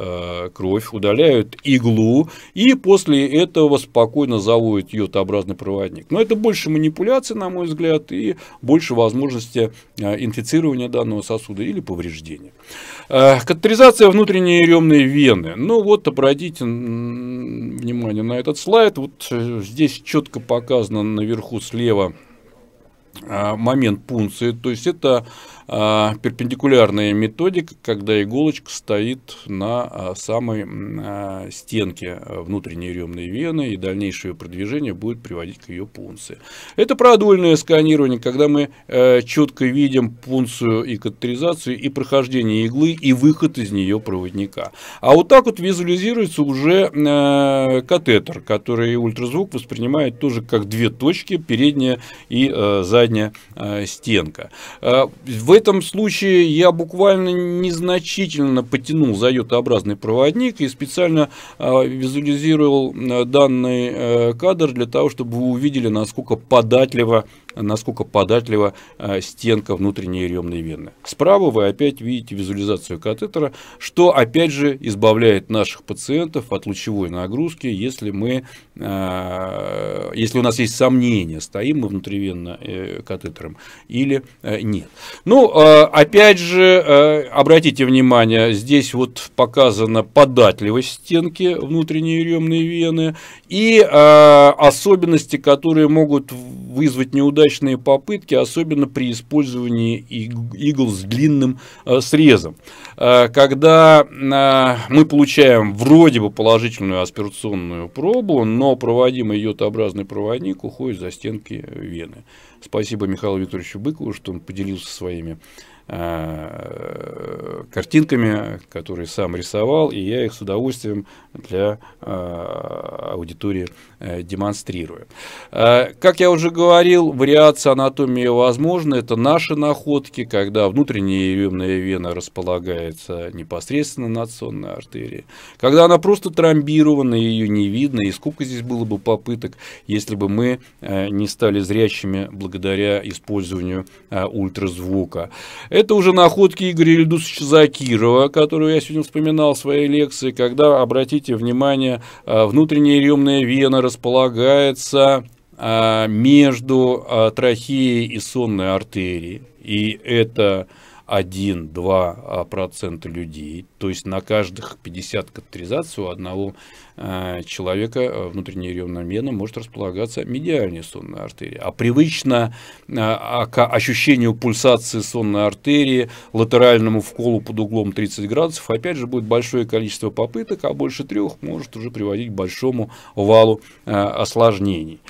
э, кровь, удаляют иглу и после этого спокойно заводят йодообразный проводник. Но это больше манипуляции, на мой взгляд, и больше возможности э, инфицирования данного сосуда или повреждения. Э, катетеризация внутренней ремной вены. Ну вот, обратите внимание на этот слайд. Вот э, здесь четко показано наверху слева а, момент пункции, то есть это а, перпендикулярная методика, когда иголочка стоит на а, самой а, стенке внутренней еремной вены, и дальнейшее ее продвижение будет приводить к ее пункции. Это продольное сканирование, когда мы э, четко видим пункцию и катетеризацию, и прохождение иглы, и выход из нее проводника. А вот так вот визуализируется уже э, катетер, который ультразвук воспринимает тоже как две точки, передняя и э, задняя стенка. в этом случае я буквально незначительно потянул за йотообразный проводник и специально а, визуализировал э, данный э, кадр для того, чтобы вы увидели, насколько податливо насколько податлива э, стенка внутренней еремной вены. Справа вы опять видите визуализацию катетера, что опять же избавляет наших пациентов от лучевой нагрузки, если, мы, э, если у нас есть сомнения, стоим мы внутривенно э, катетером или нет. Ну, опять же, обратите внимание, здесь вот показана податливость стенки внутренней еремной вены и особенности, которые могут вызвать неудачу неудачные попытки, особенно при использовании игл с длинным э, срезом. Э, когда э, мы получаем вроде бы положительную аспирационную пробу, но проводимый йодообразный проводник уходит за стенки вены. Спасибо Михаилу Викторовичу Быкову, что он поделился своими картинками, которые сам рисовал, и я их с удовольствием для аудитории Э, демонстрирую. Э, как я уже говорил, вариация анатомии возможна. Это наши находки, когда внутренняя юбная вена располагается непосредственно над сонной артерией. Когда она просто тромбирована, ее не видно. И сколько здесь было бы попыток, если бы мы э, не стали зрящими благодаря использованию ультразвука. Это уже находки Игоря Ильдусовича Закирова, которую я сегодня вспоминал в своей лекции, когда, обратите внимание, внутренняя еремная вена располагается а, между а, трахеей и сонной артерией, и это 1-2% а, людей, то есть на каждых 50 катетеризаций у одного Э, человека э, внутреннереевного обмена может располагаться медиальная сонная артерия. А привычно э, а к ощущению пульсации сонной артерии, латеральному вколу под углом 30 градусов, опять же, будет большое количество попыток, а больше трех может уже приводить к большому валу осложнений.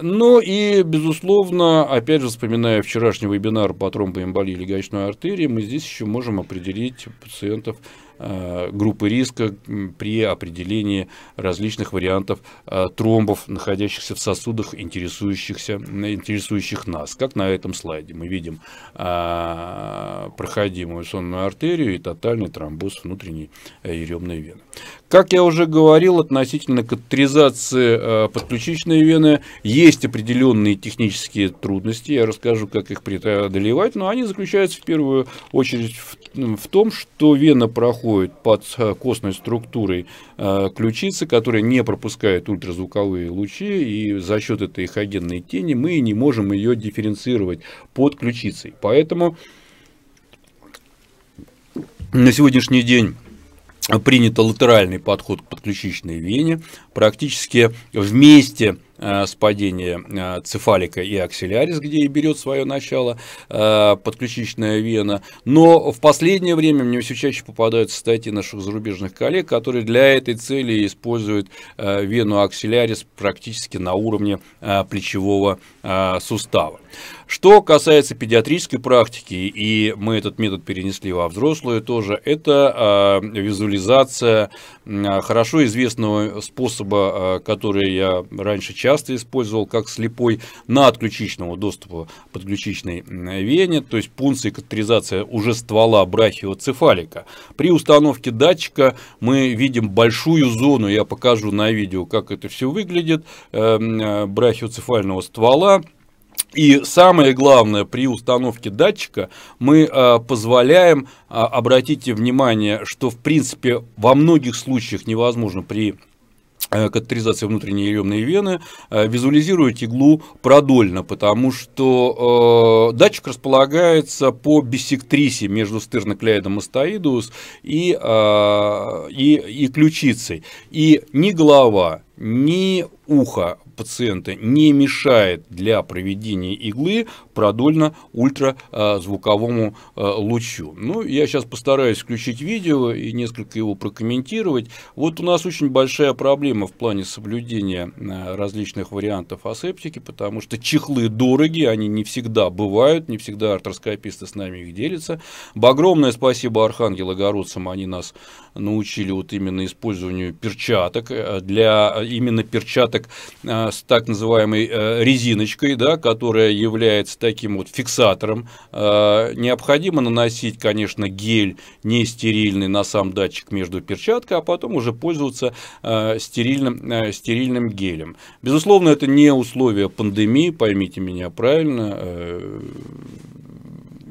Ну и, безусловно, опять же, вспоминая вчерашний вебинар по тромбоэмболии легочной артерии, мы здесь еще можем определить пациентов Э, группы риска при определении различных вариантов э, тромбов, находящихся в сосудах, интересующихся, интересующих нас. Как на этом слайде мы видим э, проходимую сонную артерию и тотальный тромбоз внутренней еремной вены. Как я уже говорил, относительно катетеризации э, подключичной вены есть определенные технические трудности. Я расскажу, как их преодолевать. Но они заключаются в первую очередь в, в том, что вена проходит под э, костной структурой э, ключицы, которая не пропускает ультразвуковые лучи. И за счет этой эхогенной тени мы не можем ее дифференцировать под ключицей. Поэтому на сегодняшний день принято латеральный подход к подключичной вене, практически вместе Э, с падения э, цефалика и аксиллярис, где и берет свое начало э, подключичная вена. Но в последнее время мне все чаще попадаются статьи наших зарубежных коллег, которые для этой цели используют вену аксиллярис практически на уровне плечевого сустава. Что касается педиатрической практики, и мы этот метод перенесли во взрослую тоже, это визуализация хорошо известного способа, который я раньше часто часто использовал как слепой на отключичного доступа подключичной вене, то есть пункция катетеризация уже ствола брахиоцефалика. При установке датчика мы видим большую зону, я покажу на видео, как это все выглядит, э, э, брахиоцефального ствола. И самое главное, при установке датчика мы э, позволяем, а, обратите внимание, что в принципе во многих случаях невозможно при Э, катетеризация внутренней еремной вены, э, визуализировать иглу продольно, потому что э, датчик располагается по биссектрисе между стырноклеидом мастоидус и, э, и, и ключицей. И ни голова, ни ухо пациента не мешает для проведения иглы продольно ультразвуковому э, лучу. Ну, я сейчас постараюсь включить видео и несколько его прокомментировать. Вот у нас очень большая проблема в плане соблюдения э, различных вариантов асептики, потому что чехлы дороги, они не всегда бывают, не всегда артроскописты с нами их делятся. Огромное спасибо архангелогородцам, они нас научили вот именно использованию перчаток, э, для э, именно перчаток э, с так называемой резиночкой, да, которая является таким вот фиксатором. Необходимо наносить, конечно, гель не стерильный на сам датчик между перчаткой, а потом уже пользоваться стерильным, стерильным гелем. Безусловно, это не условия пандемии, поймите меня правильно,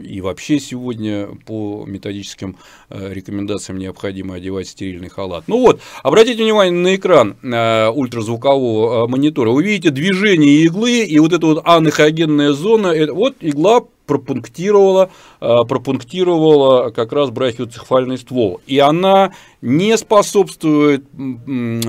и вообще сегодня по методическим э, рекомендациям необходимо одевать стерильный халат. Ну вот, обратите внимание на экран э, ультразвукового э, монитора. Вы видите движение иглы и вот эта вот анахогенная зона. Это, вот игла пропунктировала, пропунктировала как раз брахиоцефальный ствол. И она не способствует,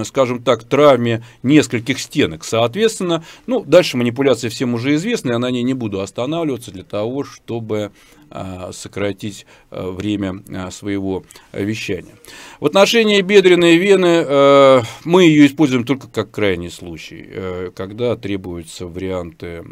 скажем так, травме нескольких стенок. Соответственно, ну, дальше манипуляции всем уже известны, я на ней не буду останавливаться для того, чтобы а, сократить э, время а, своего вещания. В отношении бедренной вены э, мы ее используем только как крайний случай, э, когда требуются варианты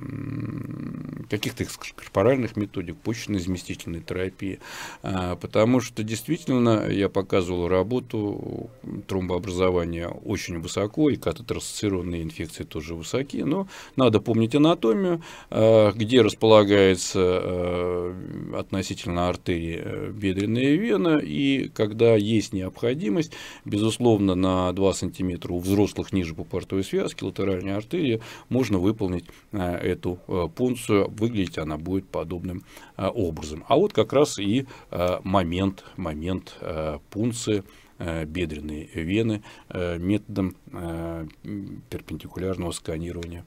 каких-то корпоральных методик, почечно-изместительной терапии, а, потому что действительно я показывал работу, работу тромбообразования очень высоко, и катетерассоциированные инфекции тоже высоки, но надо помнить анатомию, э, где располагается э, относительно артерии э, бедренная вена, и когда есть необходимость, безусловно, на 2 см у взрослых ниже пупортовой связки латеральной артерии можно выполнить эту пункцию, выглядеть она будет подобным образом. А вот как раз и момент, момент пункции Э, бедренные вены э, методом э, перпендикулярного сканирования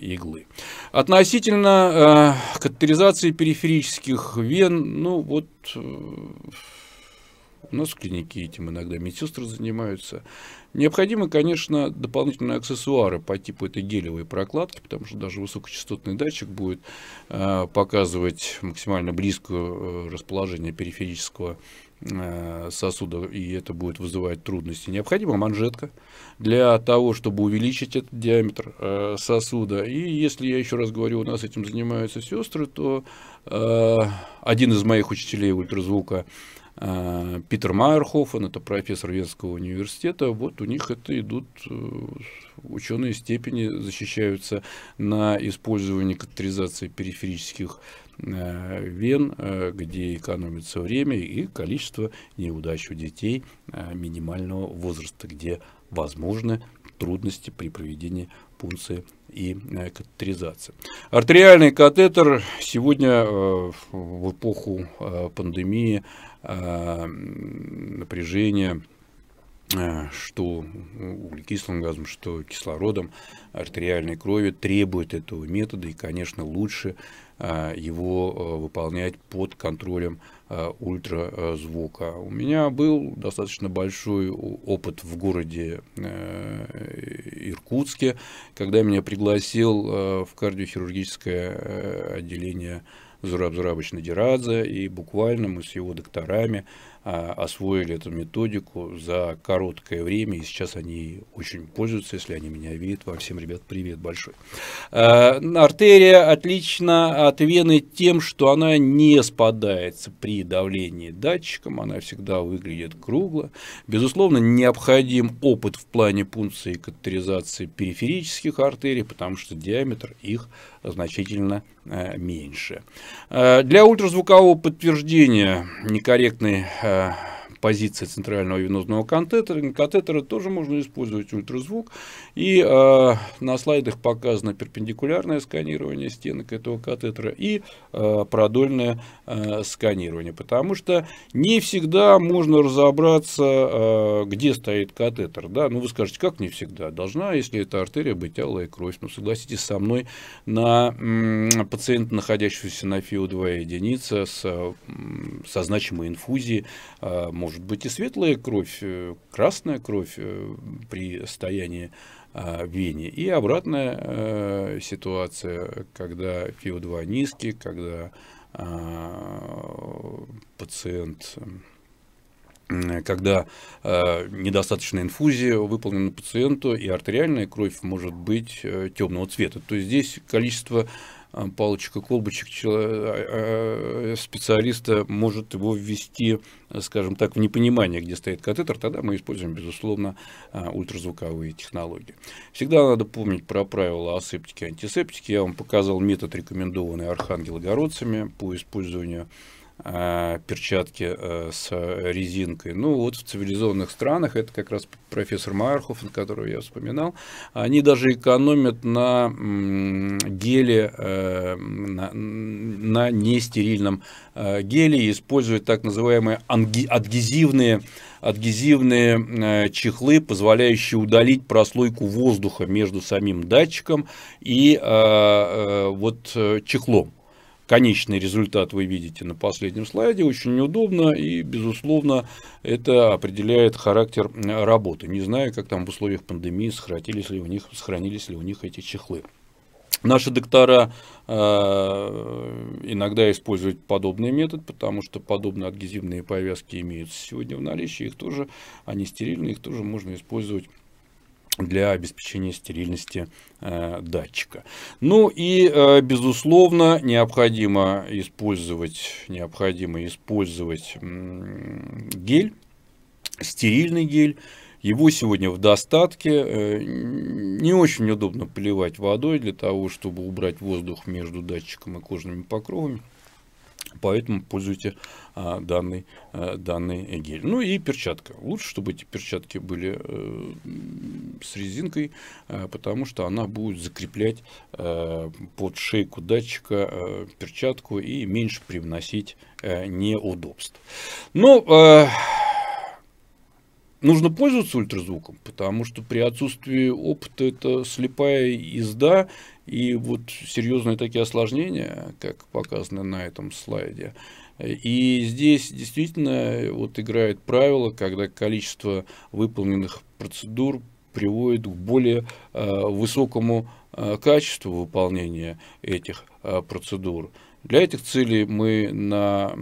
иглы. Относительно катетеризации периферических вен, ну вот у нас в клинике этим иногда медсестры занимаются. Необходимы, конечно, дополнительные аксессуары по типу этой гелевой прокладки, потому что даже высокочастотный датчик будет э, показывать максимально близкое расположение периферического Э, сосудов, и это будет вызывать трудности. Необходима манжетка для того, чтобы увеличить этот диаметр э, сосуда. И если я еще раз говорю, у нас этим занимаются сестры, то э, один из моих учителей ультразвука а, Питер Майерхофен, это профессор Венского университета, вот у них это идут э, ученые степени, защищаются на использовании катетеризации периферических э, вен, э, где экономится время и количество неудач у детей минимального возраста, где возможны трудности при проведении пункции и катетеризации. Артериальный катетер сегодня в эпоху пандемии Эм, напряжения, э, что углекислым газом, что кислородом артериальной крови требует этого метода, и, конечно, лучше э, его э, выполнять под контролем ультразвука. У меня был достаточно большой опыт в городе Иркутске, когда меня пригласил в кардиохирургическое отделение Зураб Зурабович Надирадзе, и буквально мы с его докторами а, освоили эту методику за короткое время, и сейчас они очень пользуются, если они меня видят. Вам всем, ребят, привет большой. А, артерия отлично от вены тем, что она не спадается при давлении датчиком, она всегда выглядит кругло. Безусловно, необходим опыт в плане пункции и катетеризации периферических артерий, потому что диаметр их – значительно э, меньше. Э, для ультразвукового подтверждения некорректной э, позиции центрального венозного катетера, катетера тоже можно использовать ультразвук. И э, на слайдах показано перпендикулярное сканирование стенок этого катетера и э, продольное э, сканирование. Потому что не всегда можно разобраться, э, где стоит катетер. Да? Ну, вы скажете, как не всегда? Должна, если это артерия, быть алая кровь. Ну, согласитесь со мной, на м, пациента, находящегося на ФИО 2 единица с, со значимой инфузией, э, может может быть и светлая кровь, э, красная кровь э, при стоянии в а, Вене. И обратная э, ситуация, когда ФИО-2 низкий, когда а, пациент когда э, а, недостаточная инфузия выполнена пациенту, и артериальная кровь может быть э, темного цвета. То есть здесь количество а, палочка, колбочек а, а, э, специалиста может его ввести, э, скажем так, в непонимание, где стоит катетер, тогда мы используем, безусловно, ультразвуковые технологии. Всегда надо помнить про правила асептики и антисептики. Я вам показал метод, рекомендованный архангелогородцами по использованию Э, перчатки э, с резинкой. Ну вот в цивилизованных странах, это как раз профессор Майерхоф, которого я вспоминал, они даже экономят на геле, э, на, на нестерильном геле и используют так называемые адгезивные, адгезивные чехлы, позволяющие удалить прослойку воздуха между самим датчиком и вот чехлом конечный результат вы видите на последнем слайде, очень неудобно и, безусловно, это определяет характер э, работы. Не знаю, как там в условиях пандемии сохранились ли у них, сохранились ли у них эти чехлы. Наши доктора э, иногда используют подобный метод, потому что подобные адгезивные повязки имеются сегодня в наличии, их тоже, они стерильные их тоже можно использовать для обеспечения стерильности э, датчика. Ну и, э, безусловно, необходимо использовать, необходимо использовать м гель, стерильный гель. Его сегодня в достатке. Э, не очень удобно поливать водой для того, чтобы убрать воздух между датчиком и кожными покровами. Поэтому пользуйте а, данный, а, данный гель. Ну и перчатка. Лучше, чтобы эти перчатки были э, с резинкой, э, потому что она будет закреплять э, под шейку датчика э, перчатку и меньше привносить э, неудобств. Но ну, э, нужно пользоваться ультразвуком, потому что при отсутствии опыта это слепая езда, и вот серьезные такие осложнения, как показано на этом слайде. И здесь действительно вот играет правило, когда количество выполненных процедур приводит к более э, высокому э, качеству выполнения этих э, процедур. Для этих целей мы на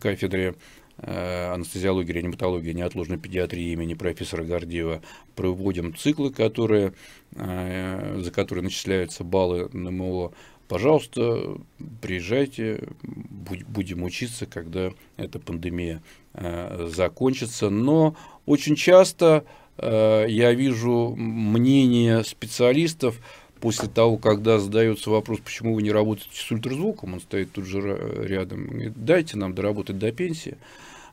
кафедре Э, анестезиологии, реаниматологии, неотложной педиатрии имени профессора Гордеева проводим циклы, которые, э, за которые начисляются баллы на МО. Пожалуйста, приезжайте, будем учиться, когда эта пандемия э, закончится. Но очень часто я вижу мнение специалистов, после того, когда задается вопрос, почему вы не работаете с ультразвуком, он стоит тут же рядом, говорит, дайте нам доработать до пенсии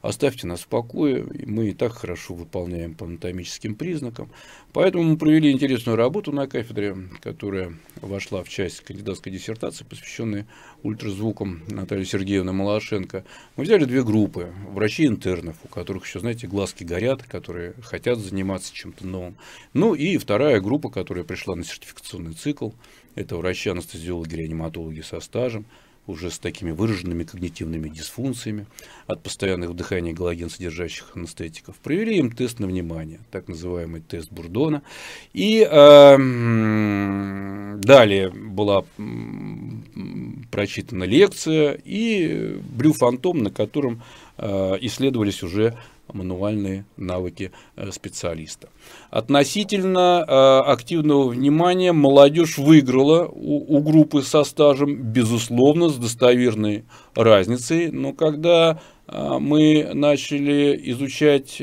оставьте нас в покое, мы и так хорошо выполняем по анатомическим признакам. Поэтому мы провели интересную работу на кафедре, которая вошла в часть кандидатской диссертации, посвященной ультразвукам Натальи Сергеевны Малашенко. Мы взяли две группы врачи интернов у которых еще, знаете, глазки горят, которые хотят заниматься чем-то новым. Ну и вторая группа, которая пришла на сертификационный цикл, это врачи-анестезиологи-реаниматологи со стажем, уже с такими выраженными когнитивными дисфункциями от постоянных вдыхания галоген содержащих анестетиков, провели им тест на внимание, так называемый тест Бурдона. И э, далее была прочитана лекция и брюфантом, на котором э, исследовались уже мануальные навыки э, специалиста. Относительно э, активного внимания молодежь выиграла у, у группы со стажем, безусловно, с достоверной разницей, но когда э, мы начали изучать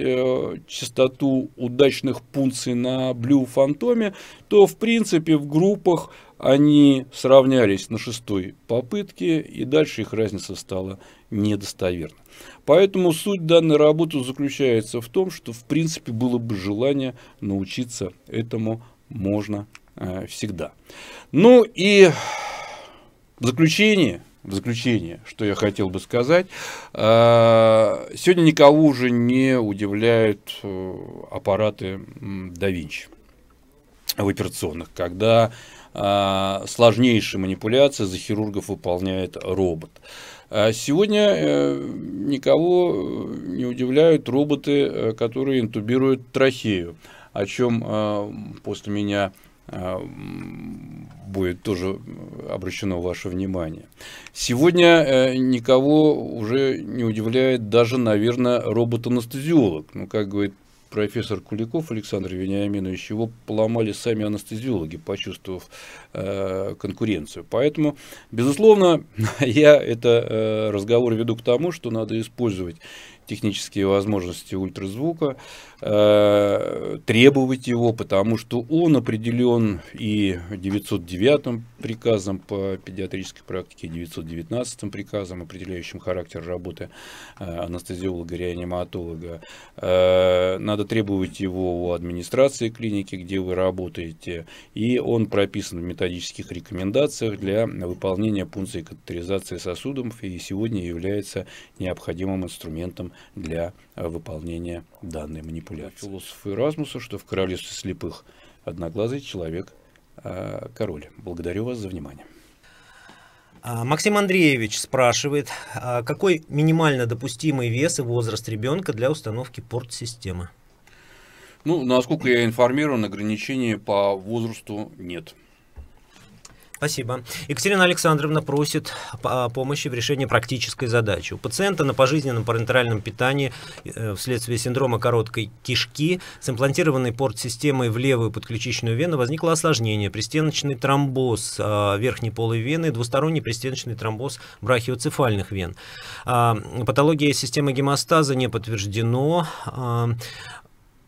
частоту удачных пункций на Blue Фантоме, то в принципе в группах они сравнялись на шестой попытке, и дальше их разница стала недостоверно. Поэтому суть данной работы заключается в том, что в принципе было бы желание научиться этому можно э, всегда. Ну и в заключение, в заключение, что я хотел бы сказать, э, сегодня никого уже не удивляют э, аппараты да Винчи в операционных, когда э, сложнейшие манипуляции за хирургов выполняет робот. А сегодня э, никого э, не удивляют роботы, э, которые интубируют трахею, о чем после меня будет тоже обращено ваше внимание. Сегодня никого уже не удивляет даже, наверное, робот-анестезиолог. Ну, как говорит профессор Куликов Александр Вениаминович, его поломали сами анестезиологи, почувствовав э, конкуренцию. Поэтому, безусловно, [laughs] я это э, разговор веду к тому, что надо использовать технические возможности ультразвука, э, требовать его, потому что он определен и 909 приказом по педиатрической практике, 919 приказом, определяющим характер работы э, анестезиолога-реаниматолога. Э, надо требовать его у администрации клиники, где вы работаете, и он прописан в методических рекомендациях для выполнения пункции катетеризации сосудов и сегодня является необходимым инструментом для э, выполнения данной манипуляции. Философ Эразмуса, что в королевстве слепых одноглазый человек э, король. Благодарю вас за внимание. А, Максим Андреевич спрашивает, а, какой минимально допустимый вес и возраст ребенка для установки порт-системы? Ну, насколько я информирован, ограничений по возрасту нет. Спасибо. Екатерина Александровна просит о помощи в решении практической задачи. У пациента на пожизненном парентеральном питании э, вследствие синдрома короткой кишки с имплантированной порт-системой в левую подключичную вену возникло осложнение. Пристеночный тромбоз э, верхней полой вены, двусторонний пристеночный тромбоз брахиоцефальных вен. А, патология системы гемостаза не подтверждено. А,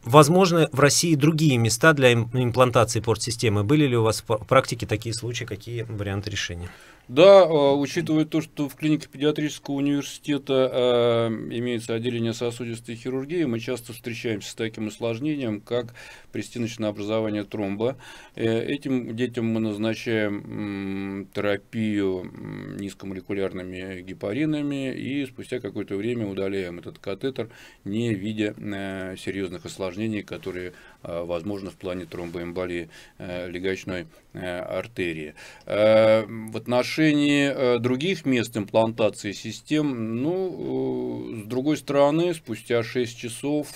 Возможно, в России другие места для имплантации порт-системы. Были ли у вас в практике такие случаи, какие варианты решения? Да, а, учитывая то, что в клинике педиатрического университета а, имеется отделение сосудистой хирургии, мы часто встречаемся с таким усложнением, как пристиночное образование тромба. Э, этим детям мы назначаем терапию низкомолекулярными гепаринами и спустя какое-то время удаляем этот катетер, не видя э, серьезных осложнений, которые а, возможно, в плане тромбоэмболии э, легочной э, артерии. Э, в отношении других мест имплантации систем, ну, с другой стороны, спустя 6 часов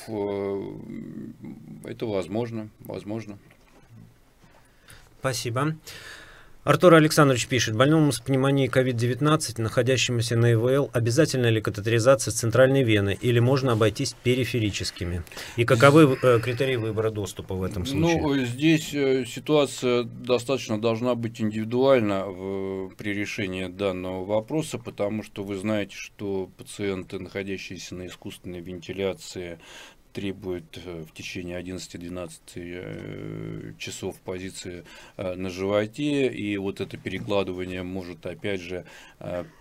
это возможно, возможно. Спасибо. Артур Александрович пишет, больному с пониманием COVID-19, находящемуся на ИВЛ, обязательно ли катетеризация центральной вены или можно обойтись периферическими? И каковы э, критерии выбора доступа в этом ну, случае? Ну, здесь э, ситуация достаточно должна быть индивидуальна в, э, при решении данного вопроса, потому что вы знаете, что пациенты, находящиеся на искусственной вентиляции, требует э, в течение 11-12 э, часов позиции э, на животе. И вот это перекладывание может опять же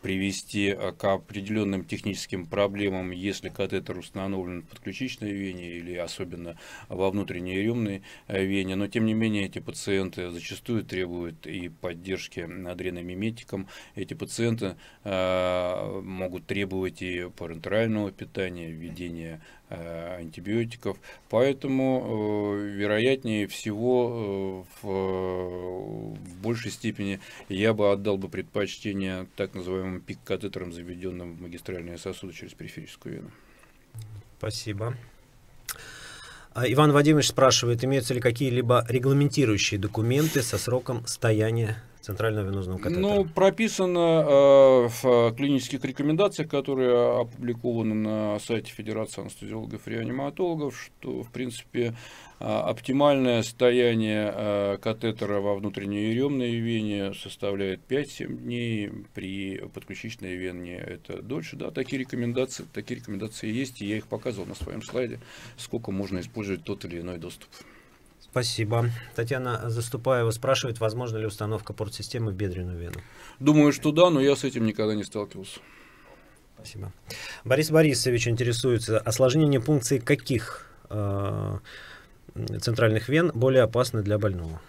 привести к определенным техническим проблемам, если катетер установлен в подключичной вене или особенно во внутренней еремной вене. Но тем не менее эти пациенты зачастую требуют и поддержки адреномиметиком. Эти пациенты могут требовать и парентерального питания, введения Э, антибиотиков. Поэтому, э, вероятнее всего, э, в, в большей степени я бы отдал бы предпочтение так называемым пик-катетерам, заведенным в магистральные сосуды через периферическую вену. Спасибо. А, Иван Вадимович спрашивает, имеются ли какие-либо регламентирующие документы со сроком стояния центрального венозного катетера? Ну, прописано э, в э, клинических рекомендациях, которые опубликованы на сайте Федерации анестезиологов и реаниматологов, что, в принципе, э, Оптимальное состояние э, катетера во внутренней еремной вене составляет 5-7 дней, при подключичной вене это дольше. Да, такие рекомендации, такие рекомендации есть, и я их показывал на своем слайде, сколько можно использовать тот или иной доступ. Спасибо. Татьяна Заступаева спрашивает, возможно ли установка порт-системы в бедренную вену. Думаю, что да, но я с этим никогда не сталкивался. Спасибо. Борис Борисович интересуется, осложнение пункции каких э, центральных вен более опасны для больного?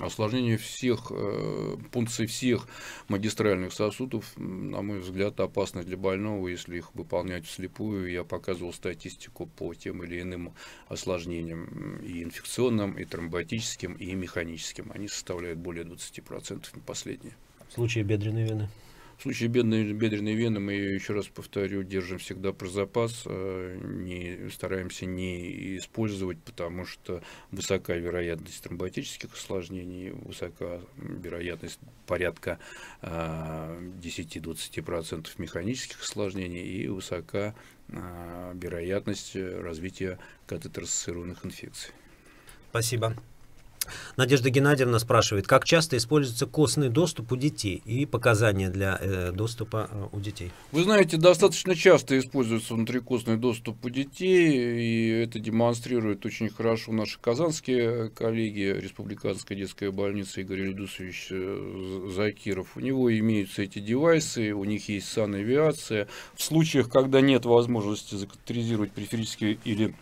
Осложнение всех, э, пункций всех магистральных сосудов, на мой взгляд, опасно для больного, если их выполнять вслепую. Я показывал статистику по тем или иным осложнениям и инфекционным, и тромботическим, и механическим. Они составляют более 20% последние. Случаи бедренной вены? В случае бедной, бедренной вены мы, еще раз повторю, держим всегда про запас, э, не, стараемся не использовать, потому что высока вероятность тромботических осложнений, высока вероятность порядка 10-20% э, механических осложнений и высока э, вероятность развития катетеросцированных инфекций. Спасибо. Надежда Геннадьевна спрашивает, как часто используется костный доступ у детей и показания для э, доступа э, у детей? Вы знаете, достаточно часто используется внутрикостный доступ у детей, и это демонстрирует очень хорошо наши казанские коллеги, Республиканская детская больница Игорь Ильдусович э, Закиров. У него имеются эти девайсы, у них есть санавиация. В случаях, когда нет возможности закатаризировать периферический или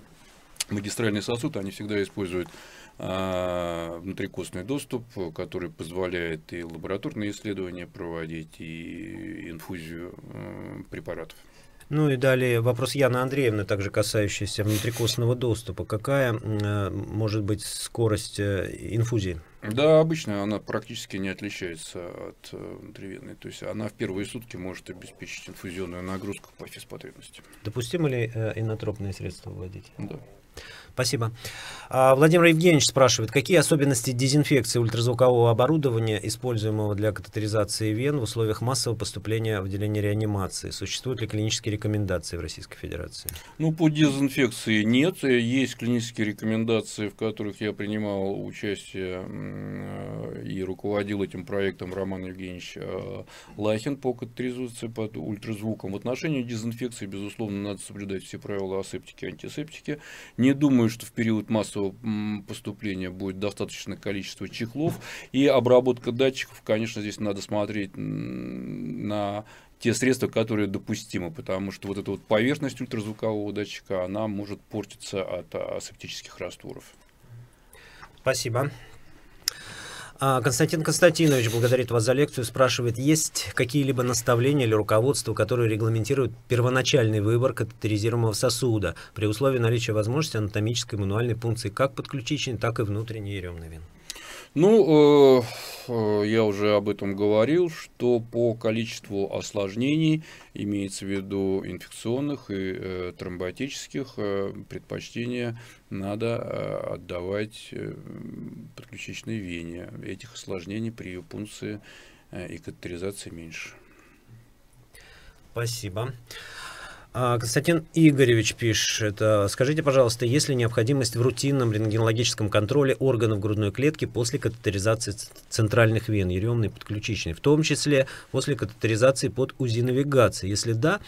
магистральный сосуд, они всегда используют Э, внутрикостный доступ, который позволяет и лабораторные исследования проводить, и инфузию э, препаратов. Ну и далее вопрос Яны Андреевны, также касающийся внутрикостного доступа. Какая э, может быть скорость инфузии? Да, обычно она практически не отличается от внутривенной. То есть она в первые сутки может обеспечить инфузионную нагрузку по физпотребности. Допустимо ли инотропные средства вводить? Да. Спасибо. А, Владимир Евгеньевич спрашивает, какие особенности дезинфекции ультразвукового оборудования, используемого для катетеризации вен в условиях массового поступления в отделение реанимации? Существуют ли клинические рекомендации в Российской Федерации? Ну, по дезинфекции нет. Есть клинические рекомендации, в которых я принимал участие и руководил этим проектом Роман Евгеньевич э, Лахин по катетеризации под ультразвуком. В отношении дезинфекции, безусловно, надо соблюдать все правила асептики и антисептики. Не думаю, думаю, что в период массового поступления будет достаточное количество чехлов. И обработка датчиков, конечно, здесь надо смотреть на те средства, которые допустимы, потому что вот эта вот поверхность ультразвукового датчика, она может портиться от асептических растворов. Спасибо. А, Константин Константинович благодарит вас за лекцию, спрашивает, есть какие-либо наставления или руководство, которые регламентируют первоначальный выбор катетеризируемого сосуда при условии наличия возможности анатомической мануальной пункции как подключичной, так и внутренней еремной вены? Ну, э, э, я уже об этом говорил, что по количеству осложнений, имеется в виду инфекционных и э, тромботических, э, предпочтение надо отдавать подключичной вене. Этих осложнений при пункции и катетеризации меньше. Спасибо. А, Константин Игоревич пишет, а, скажите, пожалуйста, есть ли необходимость в рутинном рентгенологическом контроле органов грудной клетки после катетеризации центральных вен, еремной, подключичной, в том числе после катетеризации под УЗИ-навигацией? Если да,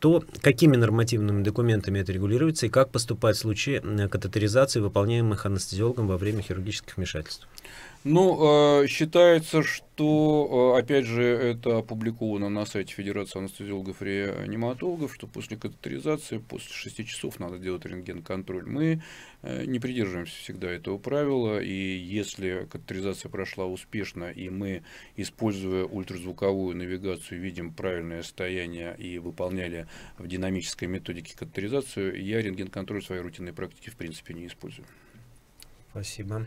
то какими нормативными документами это регулируется и как поступать в случае катетеризации, выполняемых анестезиологом во время хирургических вмешательств? Ну, а, считается, что, а, опять же, это опубликовано на сайте Федерации анестезиологов и реаниматологов, что после катетеризации, после 6 часов надо делать рентген-контроль. Мы э, не придерживаемся всегда этого правила, и если катетеризация прошла успешно, и мы, используя ультразвуковую навигацию, видим правильное состояние и выполняли в динамической методике катетеризацию, я рентген-контроль в своей рутинной практике в принципе не использую. Спасибо.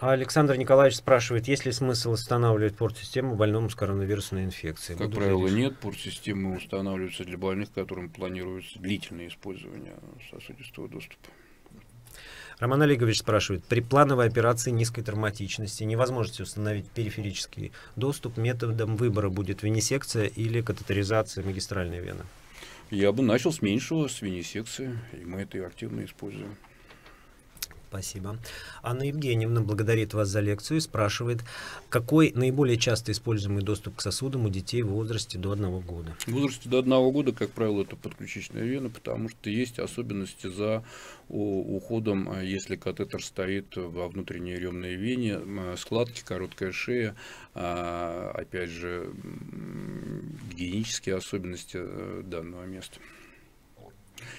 А Александр Николаевич спрашивает, есть ли смысл устанавливать порт портсистему больному с коронавирусной инфекцией? Как Буду правило, ли нет. системы устанавливаются для больных, которым планируется длительное использование сосудистого доступа. Роман Олегович спрашивает, при плановой операции низкой травматичности невозможно установить периферический доступ, методом выбора будет венесекция или катетеризация магистральной вены? Я бы начал с меньшего, с венесекции, и мы это и активно используем. Спасибо. Анна Евгеньевна благодарит вас за лекцию и спрашивает, какой наиболее часто используемый доступ к сосудам у детей в возрасте до одного года? В возрасте до одного года, как правило, это подключичная вена, потому что есть особенности за уходом, э, если катетер стоит во внутренней ремной вене, э, складки, короткая шея, а, опять же, гигиенические особенности э, данного места.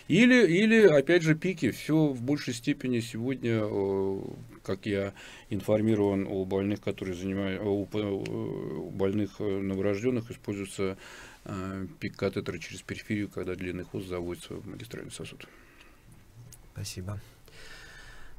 Или, или, опять же, пики. Все в большей степени сегодня, э, как я информирован о больных, которые занимают, у больных э, новорожденных используется э, пик катетера через периферию, когда длинный хвост заводится в магистральный сосуд. Спасибо.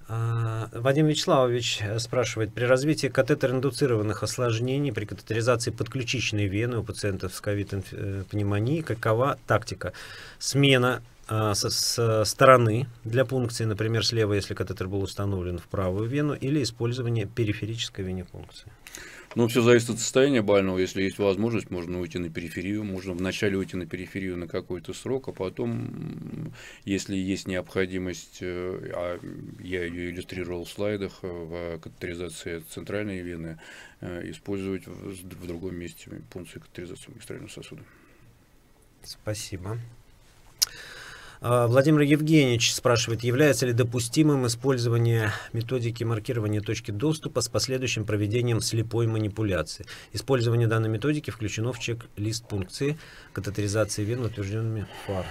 А, Вадим Вячеславович спрашивает, при развитии катетероиндуцированных осложнений при катетеризации подключичной вены у пациентов с ковид-пневмонией какова тактика? Смена э, а, с, стороны для пункции, например, слева, если катетер был установлен в правую вену, или использование периферической венепункции. Ну, все зависит от состояния больного. Если есть возможность, можно уйти на периферию. Можно вначале уйти на периферию на какой-то срок, а потом, если есть необходимость, э, а я ее иллюстрировал в слайдах, э, в катетеризации центральной вены, э, использовать в, в другом месте пункцию катетеризации магистрального сосуда. Спасибо. А, Владимир Евгеньевич спрашивает, является ли допустимым использование методики маркирования точки доступа с последующим проведением слепой манипуляции? Использование данной методики включено в чек-лист пункции катетеризации вен, утвержденными ФАР.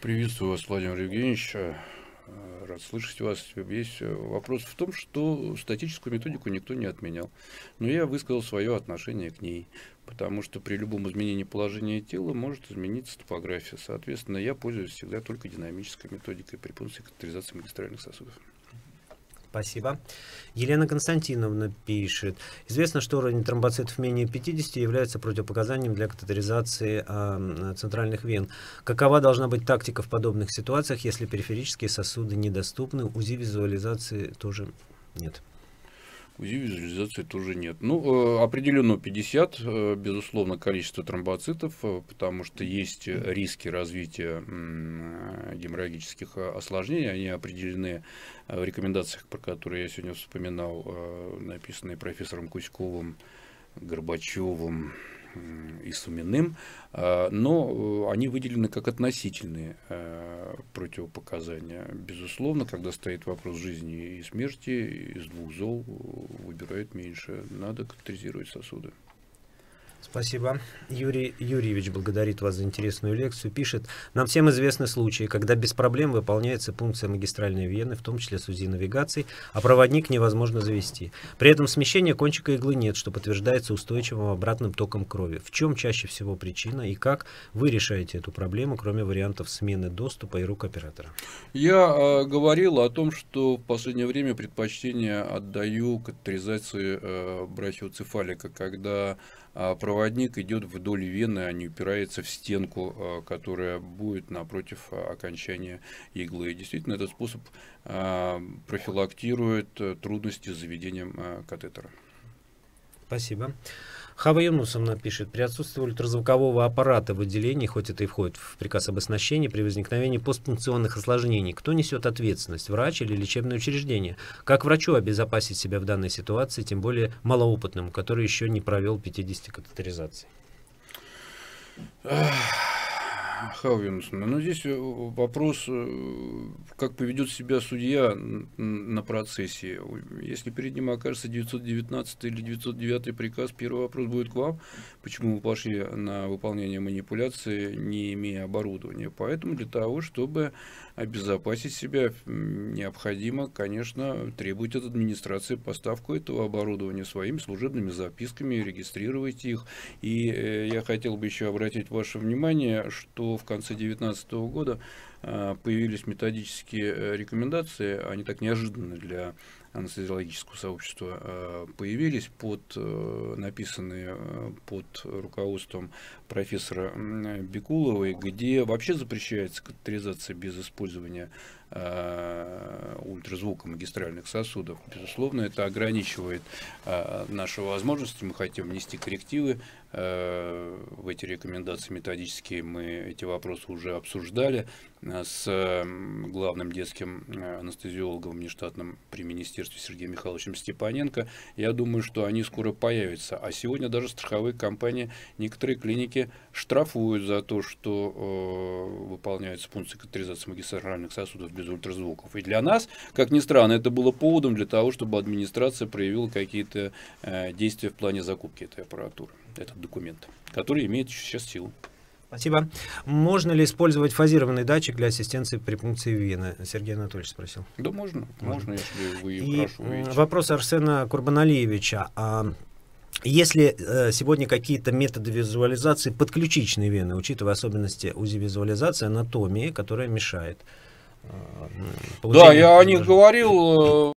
Приветствую вас, Владимир Евгеньевич рад слышать вас. весь э, вопрос в том, что статическую методику никто не отменял. Но я высказал свое отношение к ней, потому что при любом изменении положения тела может измениться топография. Соответственно, я пользуюсь всегда только динамической методикой при пункции катетеризации магистральных сосудов. Спасибо. Елена Константиновна пишет. Известно, что уровень тромбоцитов менее 50 является противопоказанием для катетеризации э, центральных вен. Какова должна быть тактика в подобных ситуациях, если периферические сосуды недоступны, УЗИ визуализации тоже нет? УЗИ визуализации тоже нет. Ну, э, определенно 50, э, безусловно, количество тромбоцитов, э, потому что есть риски развития геморрагических осложнений. Они определены в рекомендациях, про которые я сегодня вспоминал, написанные профессором Кузьковым, Горбачевым, и Суминым, э, но э, они выделены как относительные э, противопоказания. Безусловно, когда стоит вопрос жизни и смерти, из двух зол выбирают меньше. Надо катетеризировать сосуды. Спасибо. Юрий Юрьевич благодарит вас за интересную лекцию. Пишет, нам всем известны случаи, когда без проблем выполняется функция магистральной вены, в том числе с УЗИ навигацией, а проводник невозможно завести. При этом смещения кончика иглы нет, что подтверждается устойчивым обратным током крови. В чем чаще всего причина и как вы решаете эту проблему, кроме вариантов смены доступа и рук оператора? Я э, говорил о том, что в последнее время предпочтение отдаю катетеризации э, брахиоцефалика, когда а проводник идет вдоль вены, а не упирается в стенку, а, которая будет напротив а, окончания иглы. И действительно, этот способ профилактирует э, трудности с заведением катетера. Спасибо. Хава Юнусом напишет, при отсутствии ультразвукового аппарата в отделении, хоть это и входит в приказ об оснащении, при возникновении постфункционных осложнений, кто несет ответственность, врач или лечебное учреждение? Как врачу обезопасить себя в данной ситуации, тем более малоопытному, который еще не провел 50 катетеризаций? Хавинс, ну, ну здесь э, вопрос, э, как поведет себя судья на процессе. Если перед ним окажется 919 или 909 приказ, первый вопрос будет к вам, почему вы пошли на выполнение манипуляции, не имея оборудования. Поэтому для того, чтобы обезопасить себя необходимо, конечно, требовать от администрации поставку этого оборудования своими служебными записками, регистрировать их. И э, я хотел бы еще обратить ваше внимание, что в конце 2019 года а, появились методические э, рекомендации, они так неожиданны для анестезиологического сообщества э, появились под э, написанные э, под руководством профессора Бекуловой, где вообще запрещается катетеризация без использования Э, ультразвука магистральных сосудов. Безусловно, это ограничивает э, наши возможности. Мы хотим внести коррективы э, в эти рекомендации методические. Мы эти вопросы уже обсуждали с главным детским анестезиологом внештатным при Министерстве Сергеем Михайловичем Степаненко. Я думаю, что они скоро появятся. А сегодня даже страховые компании, некоторые клиники штрафуют за то, что выполняются функции катетеризации магистральных сосудов без без ультразвуков. И для нас, как ни странно, это было поводом для того, чтобы администрация проявила какие-то э, действия в плане закупки этой аппаратуры, этот документ, который имеет сейчас силу. Спасибо. Можно ли использовать фазированный датчик для ассистенции при пункции вены? Сергей Анатольевич спросил. Да можно, можно, можно если вы и прошу. Видите. Вопрос Арсена Курбаналиевича. А если э, сегодня какие-то методы визуализации подключичной вены, учитывая особенности УЗИ-визуализации, анатомии, которая мешает, да, я о них говорил э,